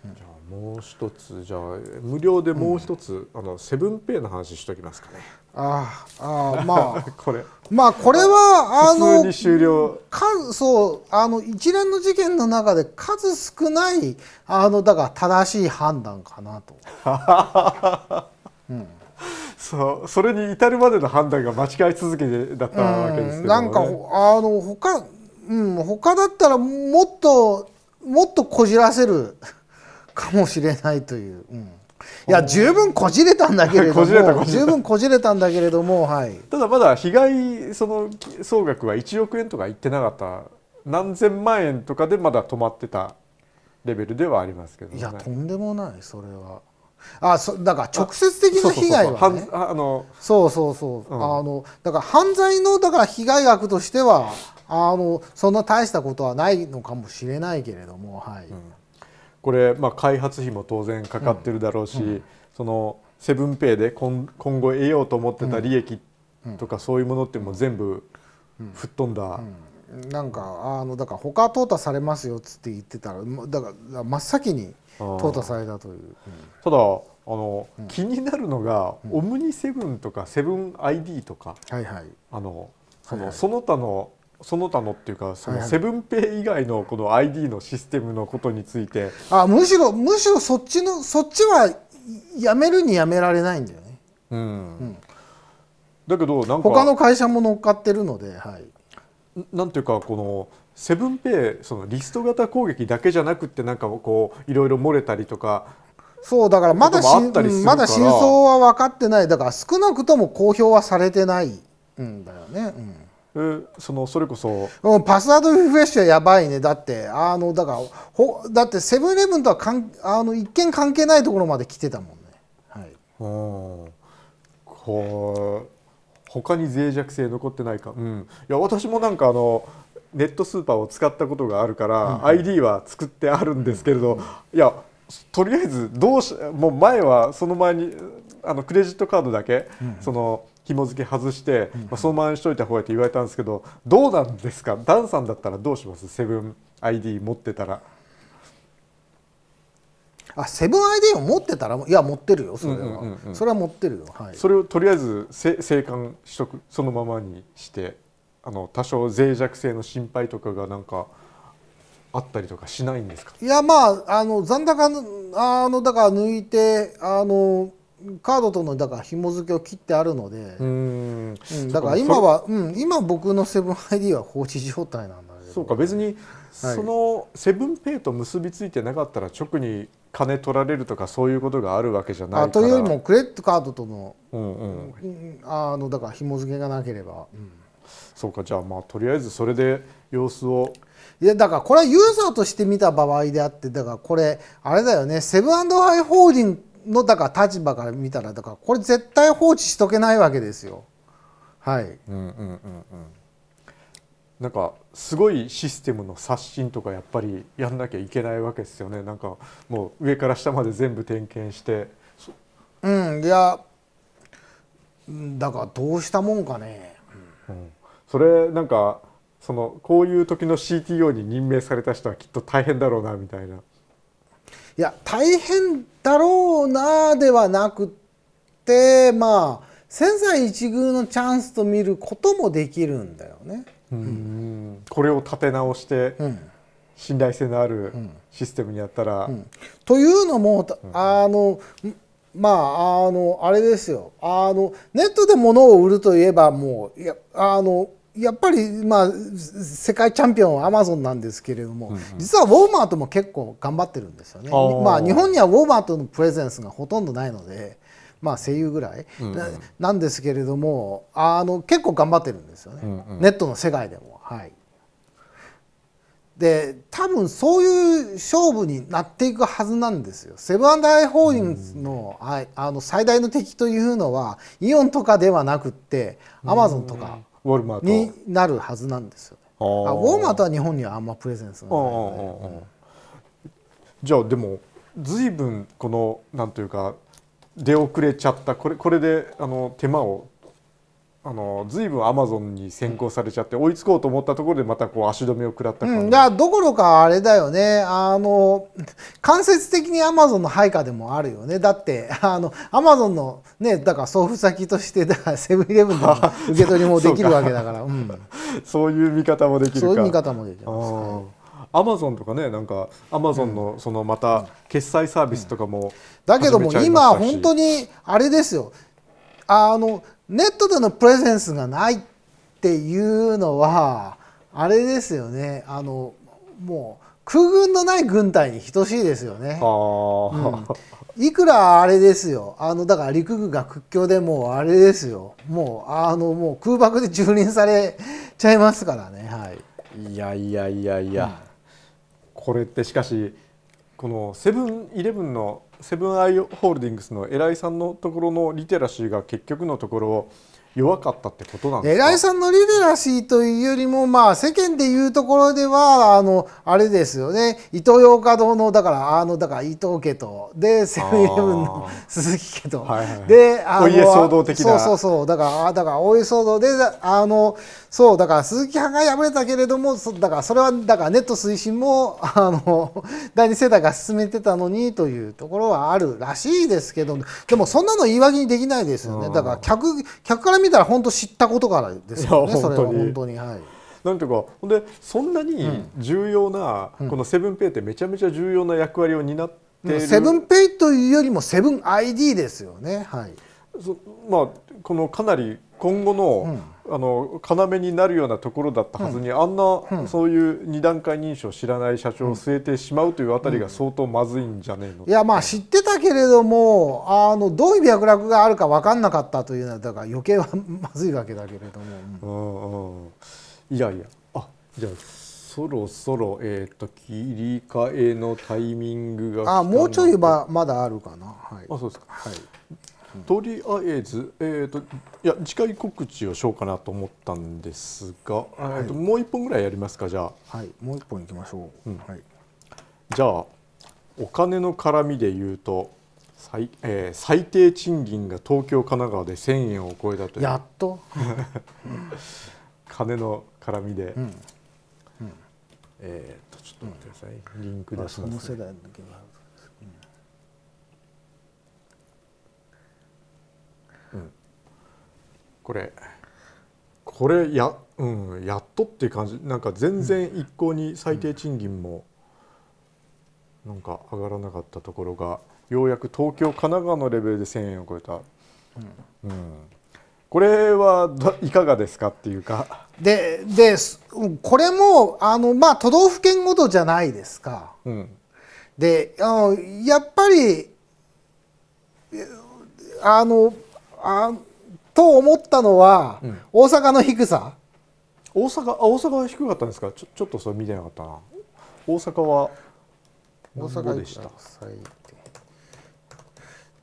じゃあもう一つじゃあ無料でもう一つ、あのセブンペイの話しときますかねああまあ これまあこれはあの終了数そうあの一連の事件の中で数少ないあのだから正しい判断かなと、うん、そうそれに至るまでの判断が間違い続けだったわけですけど、ね、なんかあの他うん他だったらもっともっとこじらせるかもしれないという。うんいや十分こじれたんだけれども 十分こじれたんだけれども、はい、ただまだ被害その総額は1億円とかいってなかった何千万円とかでまだ止まってたレベルではありますけど、ね、いやとんでもないそれは。あそだから直接的な被害はねそうそうそうあのだから犯罪のだから被害額としてはあのそんな大したことはないのかもしれないけれども、はい、うん、これ、まあ、開発費も当然かかってるだろうし、うんうん、そのセブンペイで今今後得ようと思ってた利益とかそういうものっても全部吹っ飛んだなんかあのだから他淘汰されますよっつって言ってたらだから真っ先に淘汰されたという。うん、ただあの、うん、気になるのが、うん、オムニセブンとかセブン ID とか、はいはい、あのその、はいはい、その他のその他のっていうかそのセブンペイ以外のこの ID のシステムのことについて、はいはい、あむしろむしろそっちのそっちはやめるにやめられないんだよね。うん、だけどなんか他の会社も乗っかってるので、はい、なんていうかこのセブンペイそのリスト型攻撃だけじゃなくてなんかこういろいろ漏れたりとかそうだからまだまだ真相は分かってないだから少なくとも公表はされてないんだよね。うんそのそれこそ、うん、パスワードリフレッシュはやばいねだってあのだからほだってセブンイレブンとはかんあの一見関係ないところまで来てたもんね。はい、うんこう他に脆弱性残ってないか、うん、いや私もなんかあのネットスーパーを使ったことがあるから、うん、ID は作ってあるんですけれど、いやとりあえずどうしもう前はその前にあのクレジットカードだけ、その紐付け外して、まあ、そのままにしといた方がいいと言われたんですけどどうなんですかダンさんだったらどうしますセブン ID 持ってたら。あセブンアイデンを持ってたらいや持ってるよそれは、うんうんうん、それは持ってるよ、はい、それをとりあえず静観しとくそのままにしてあの多少脆弱性の心配とかがなんかあったりとかしないんですかいやまああの残高のあのだから抜いてあのカードとのだから紐付けを切ってあるのでうん、だから今は、うん、今僕のセブン ID は放置状態なんだけどそうか別にそのセブンペイと結びついてなかったら直に金取られるとかそういうことがあるわけじゃないというよりもクレジットカードとの,、うんうん、あのだから紐付けがなければ、うん、そうかじゃあまあとりあえずそれで様子をいやだからこれはユーザーとして見た場合であってだからこれあれだよねセブンハイ法人のだから立場から見たらだからこれ絶対放置しとけないわけですよはい。うんうんうんうんなんかすごいシステムの刷新とかやっぱりやんなきゃいけないわけですよねなんかもう上から下まで全部点検してうんいやだからどうしたもんかね、うん、それなんかそのこういう時の CTO に任命された人はきっと大変だろうなみたいないや大変だろうなではなくってまあ千載一遇のチャンスと見ることもできるんだよね。これを立て直して、信頼性のあるシステムにやったら。というのもあのまああのあれですよあのネットで物を売るといえばもうやあのやっぱり、まあ、世界チャンピオンはアマゾンなんですけれども、うんうん、実はウォーマートも結構頑張ってるんですよね。まあ、日本にはウォーマートのプレゼンスがほとんどないのでまあ、声優ぐらい、うんうん、なんですけれどもあの結構頑張ってるんですよね、うんうん、ネットの世界でも。はい、で多分そういう勝負になっていくはずなんですよ。セブンアイ・ホールディングスの,、はい、あの最大の敵というのはイオンとかではなくってアマゾンとかになるはずなんですよ、ね。あウォーマートは日本にはあんまプレゼンスがないじゃあでも随分このなんというか出遅れちゃったこれこれであの手間をあのずいぶんアマゾンに先行されちゃって追いつこうと思ったところでまたこう足止めを食らった感じ、うん、どころかあれだよねあの間接的にアマゾンの配下でもあるよねだってあのアマゾンのねだから送付先としてだからセブンイレブンの 受け取りもできるわけだから、うん、そういう見方もできるそういう見方もできます、ね、アマゾンとかねなんかアマゾンのそのまた決済サービスとかも、うん、だけども今本当にあれですよあのネットでのプレゼンスがないっていうのはあれですよねあのもう空軍のない軍隊に等しいですよね。ういくらあれですよあのだから陸軍が屈強でもうあれですよもうあのもう空爆で蹂躙されちゃいますからねはい。いやいやいやいや、これってしかしこのセブンイレブンのセブンアイ・ホールディングスの偉いさんのところのリテラシーが結局のところ弱かったってことなんですか偉いさんのリテラシーというよりも、まあ、世間でいうところではあのあれですよねイトーヨーカドのだからあのだから伊藤家とでセブンイレブンの鈴木家と、はいはい、であのお家騒動的なそうそうそうだからあだからお家騒動であのそうだから鈴木派が敗れたけれどもだからそれはだからネット推進もあの 第2世代が進めてたのにというところはあるらしいですけどでもそんなの言い訳にできないですよねだから客客から見たら本当知ったことからですよねそれは本当にはい。なんていうかほんでそんなに重要な、うん、このセブンペイってめちゃめちゃ重要な役割を担ってセブンペイというよりもセブン ID ですよね。はい、まあこのかなり今後の、うん、あの要になるようなところだったはずに、うん、あんな、うん、そういう二段階認証を知らない社長を据えてしまうというあたりが相当まずいんじゃねえの、いやまあ知ってたけれどもあのどういう脈絡があるか分かんなかったというのはだから余計はまずいわけだけれども。いやいやあじゃそろそろ、えーと、切り替えのタイミングがあもうちょいままだあるかな、はい、あそうですか、はい、とりあえず、えーと、いや次回告知をしようかなと思ったんですが、はい、もう一本ぐらいやりますかじゃあはいもう一本いきましょう、うん、はい、じゃあお金の絡みで言うと最,、えー、最低賃金が東京神奈川で1000円を超えたというやっと 金の絡みで、うんうん、えっ、ー、とちょっと待ってください、リンクです、ね、その世代の時はこれこれや,、うん、やっとっていう感じなんか全然一向に最低賃金もなんか上がらなかったところがようやく東京神奈川のレベルで1,000円を超えた。うん、うんこれはいかがですかっていうかででこれもあの、まあ、都道府県ごとじゃないですか。うん、であのやっぱりあのあと思ったのは、うん、大阪の低さ大阪あ大阪は低かったんですかちょちょっとそれ見てなかったな大阪は大阪でした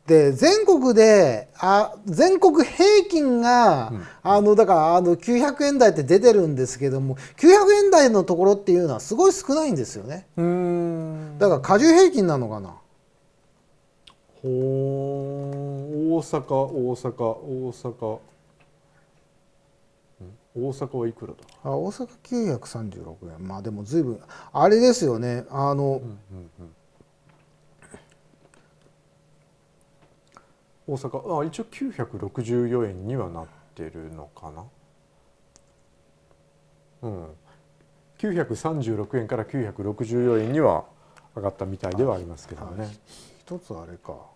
で全国であ全国平均が、うん、あのだからあの900円台って出てるんですけども900円台のところっていうのはすごい少ないんですよねうんだから加重平均なのかなほ大阪大阪大阪大阪はいくらだあ大阪936円まあでも随分あれですよねあの、うんうんうん大阪あ一応964円にはなってるのかなうん936円から964円には上がったみたいではありますけどね一つあれか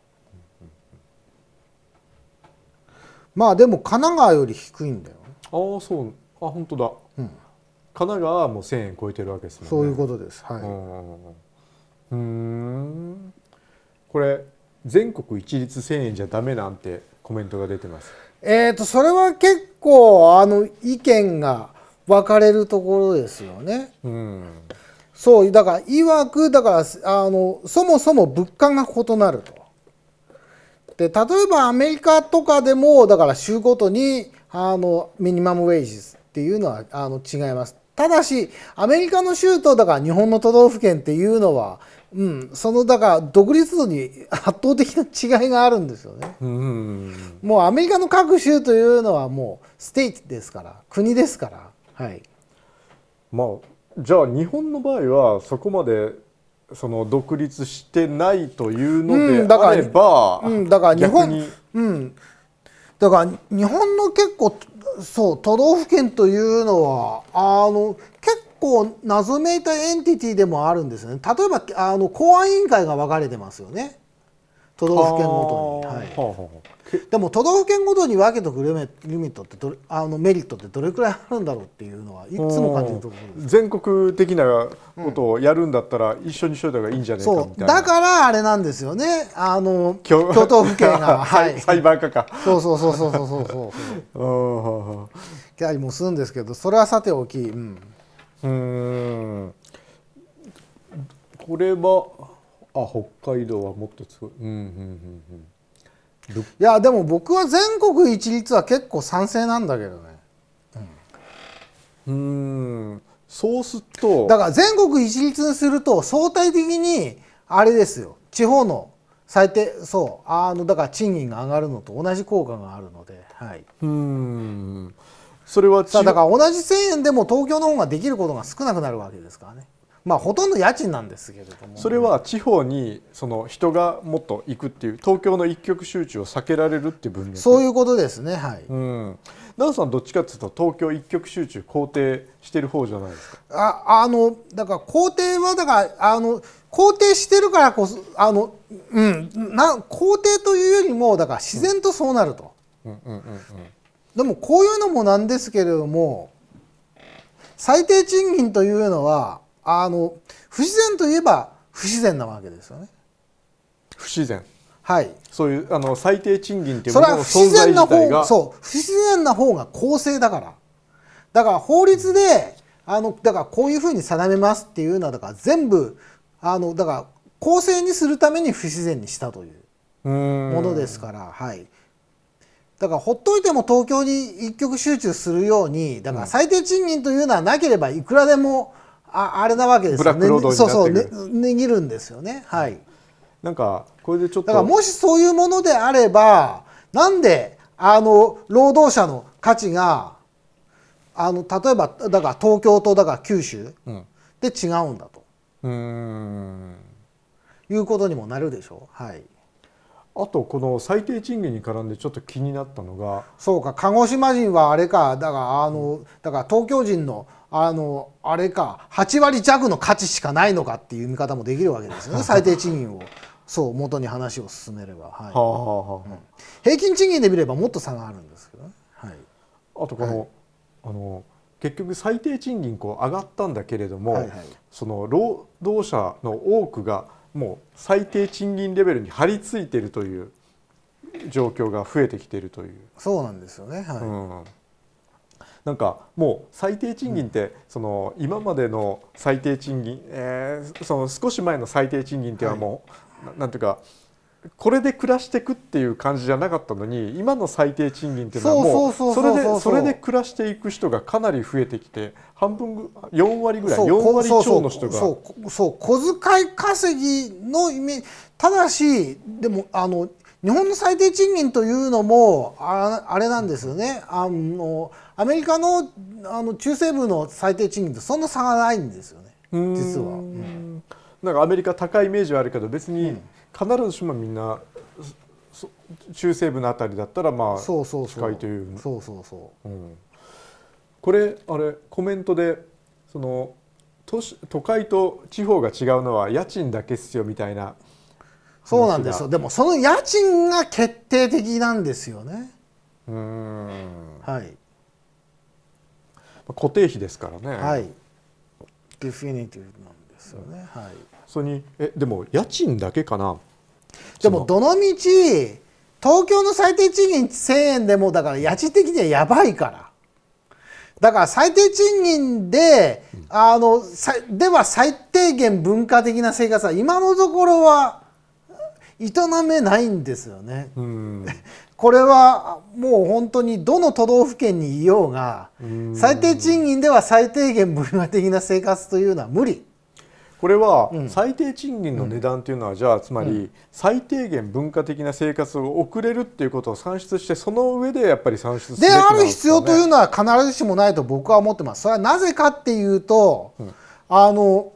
まあでも神奈川より低いんだよああそうあ本当だ、うん、神奈川はもう1円超えてるわけですねそういうことですはいうんこれ全国一律1円じゃダメなんてコメントが出てますえっ、とそれは結構あの意見が分かれるところですよねうんそうだからいわくだからあのそもそも物価が異なるとで例えばアメリカとかでもだから州ごとにあのミニマムウェイジスっていうのはあの違います。ただしアメリカの州とだから日本の都道府県っていうのは、うん、そのだから独立度に 圧倒的な違いがあるんですよね。もうアメリカの各州というのはもうステージですから国ですから。はい、まあじゃあ日本の場合はそこまでその独立してないというのであれば、うん、だから、だから日本、うん、だから日本の結構そう都道府県というのはあの結構謎めいたエンティティでもあるんですね例えばあの公安委員会が分かれてますよね都道府県ごとに。はい、はあはあでも都道府県ごとに分けとくリミットってどれあのメリットってどれくらいあるんだろうっていうのはいつも感じるところです全国的なことをやるんだったら一緒にしといた方がいいんじゃないかみたいな、だからあれなんですよねあの京都府県が、はい、サイバー化かそうそうそうそうそうそうそうキャリもするんですけどそれはさておきうんうんこれはあ北海道はもっと強いうんうんうんうんいやでも僕は全国一律は結構賛成なんだけどねうんそうするとだから全国一律にすると相対的にあれですよ地方の最低そうあのだから賃金が上がるのと同じ効果があるのではいうんそれはだから同じ1,000円でも東京の方ができることが少なくなるわけですからねまあ、ほとんど家賃なんですけれどもそれは地方にその人がもっと行くっていう東京の一極集中を避けられるっていう文脈そういうことですねはい、うん、ダンさんどっちかっていうと東京一極集中肯定してる方じゃないですかああのだから肯定はだからあの肯定してるからこそあの、うん、な肯定というよりもだから自然とそうなると、うんうんうん、うん、でもこういうのもなんですけれども最低賃金というのはあの不自然といえば不自然なわけですよね。不自然はい、そういうあの最低賃金っていうものの存在自体がそう不自然な方が公正だからだから法律であのだからこういうふうに定めますっていうのはだから全部あのだから公正にするために不自然にしたというものですからはいだからほっといても東京に一極集中するようにだから最低賃金というのはなければいくらでも、うんああれなわけですよね。そうそう、ね、握るんですよね。はい。なんかこれでちょっとだからもしそういうものであればなんであの労働者の価値があの例えばだから東京とだから九州で違うんだと。うんいうことにもなるでしょう。はい。あとこの最低賃金に絡んでちょっと気になったのがそうか鹿児島人はあれかだからあの、だから東京人のあのあれか8割弱の価値しかないのかっていう見方もできるわけですよね 最低賃金をそう元に話を進めれば、はいはあはあうん、平均賃金で見ればもっと差があるんですけど、ね、はい、あとこのはい、あの結局最低賃金こう上がったんだけれども、はいはい、その労働者の多くがもう最低賃金レベルに張り付いているという状況が増えてきているというそうなんですよね、はい、うんなんかもう最低賃金って、その今までの最低賃金、えー、その少し前の最低賃金っていうのはもう、はい、なんていうかこれで暮らしていくっていう感じじゃなかったのに今の最低賃金っていうのはもうそれでそれで暮らしていく人がかなり増えてきて半分4割ぐらい4割超の人がそう小遣い稼ぎのイメージただしでもあの日本の最低賃金というのもあれなんですよねあのアメリカのあの中西部の最低賃金とそんな差がないんですよね実は、うん、なんかアメリカ高いイメージはあるけど別に必ずしもみんな中西部のあたりだったらまあ近いというそうそうそう、うん、これあれコメントでその都市都会と地方が違うのは家賃だけっすよみたいなそうなんですよでもその家賃が決定的なんですよねうんはい固定費ですからねはいデフィニティブなんですよね、うん、はいそれにえでも家賃だけかなでもどの道東京の最低賃金1000円でもだから家賃的にはやばいからだから最低賃金で、うん、あのでは最低限文化的な生活は今のところは営めないんですよね。うん、これはもう本当にどの都道府県にいようが、うん、最低賃金では最低限分野的な生活というのは無理。これは最低賃金の値段というのはじゃあつまり最低限文化的な生活を送れるっていうことを算出してその上でやっぱり算出すべきなんで、ある必要というのは必ずしもないと僕は思ってます。それはなぜかっていうと、うん、あの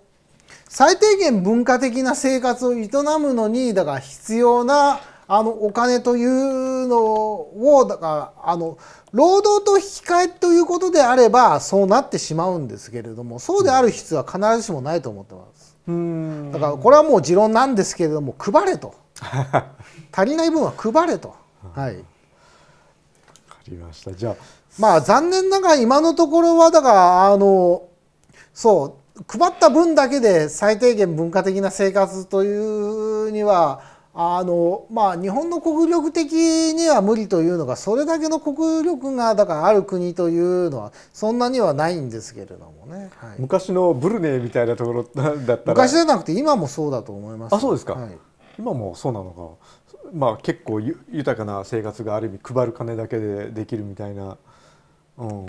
最低限文化的な生活を営むのにだから必要なあのお金というのをだからあの労働と引き換えということであればそうなってしまうんですけれどもそうである必要は必ずしもないと思ってます。だからこれはもう持論なんですけれども配れと足りない分は配れと。はい、分かりましたじゃあまあ残念ながら今のところはだからあのそう配った分だけで最低限文化的な生活というにはあのまあ日本の国力的には無理というのがそれだけの国力がだからある国というのはそんなにはないんですけれどもね、はい、昔のブルネーみたいなところだったら昔じゃなくて今もそうだと思いますあそうですか、はい、今もそうなのかまあ結構豊かな生活がある意味配る金だけでできるみたいな、うん、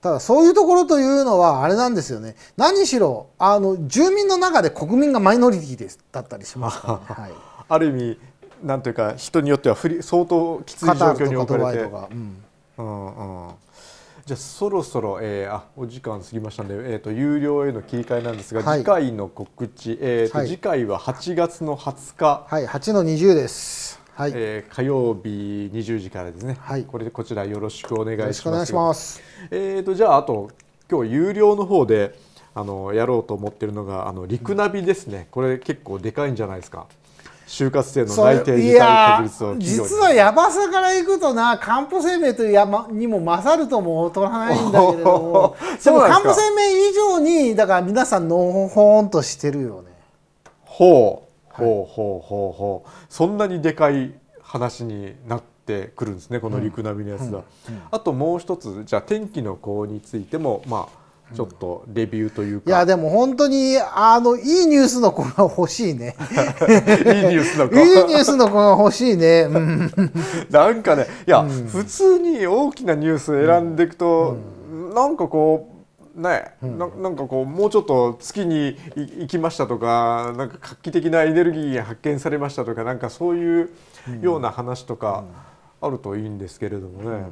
ただそういうところというのはあれなんですよね何しろあの住民の中で国民がマイノリティですだったりしますね、はい、ある意味なんというか人によっては不利相当きつい状況に置かれて。じゃそろそろ、えー、あお時間過ぎましたので、えーと、と有料への切り替えなんですが、はい、次回の告知、えーと、はい、次回は8月の20日はい8の20ですはい、えー、火曜日20時からですね、はい、これでこちらよろしくお願いしますえと、じゃああと今日有料の方であのやろうと思ってるのがあの陸ナビですね、これ結構でかいんじゃないですか就活生の内定辞退確率を実はやばさからいくとなかんぽ生命というや、ま、にも勝るとも劣らないんだけれども でもかんぽ生命以上にだから皆さんのほほんとしてるよねほうほうほうほうほうそんなにでかい話になってくるんですねこの陸並みのやつは。あともう一つじゃあ天気の子についてもまあちょっとレビューというか、いやでも本当にあのいいニュースの子が欲しいね いいニュースの子 いいニュースの子が欲しいね、うん、なんかねいや、うん、普通に大きなニュース選んでいくと、うん、なんかこうね、うん、なんかこうもうちょっと月に行きましたとかなんか画期的なエネルギーが発見されましたとかなんかそういうような話とかあるといいんですけれどもね、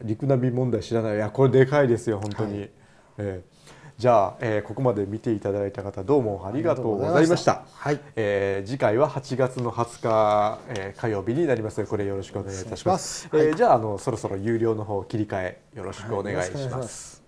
うん、陸ナビ問題知らないいやこれでかいですよ本当に、はい、えー、じゃあ、えー、ここまで見ていただいた方どうもありがとうございましたはい、えー、次回は8月の20日、えー、火曜日になりますこれよろしくお願いいたしますし、はい、えー、じゃああのそろそろ有料の方切り替えよろしくお願いします、はい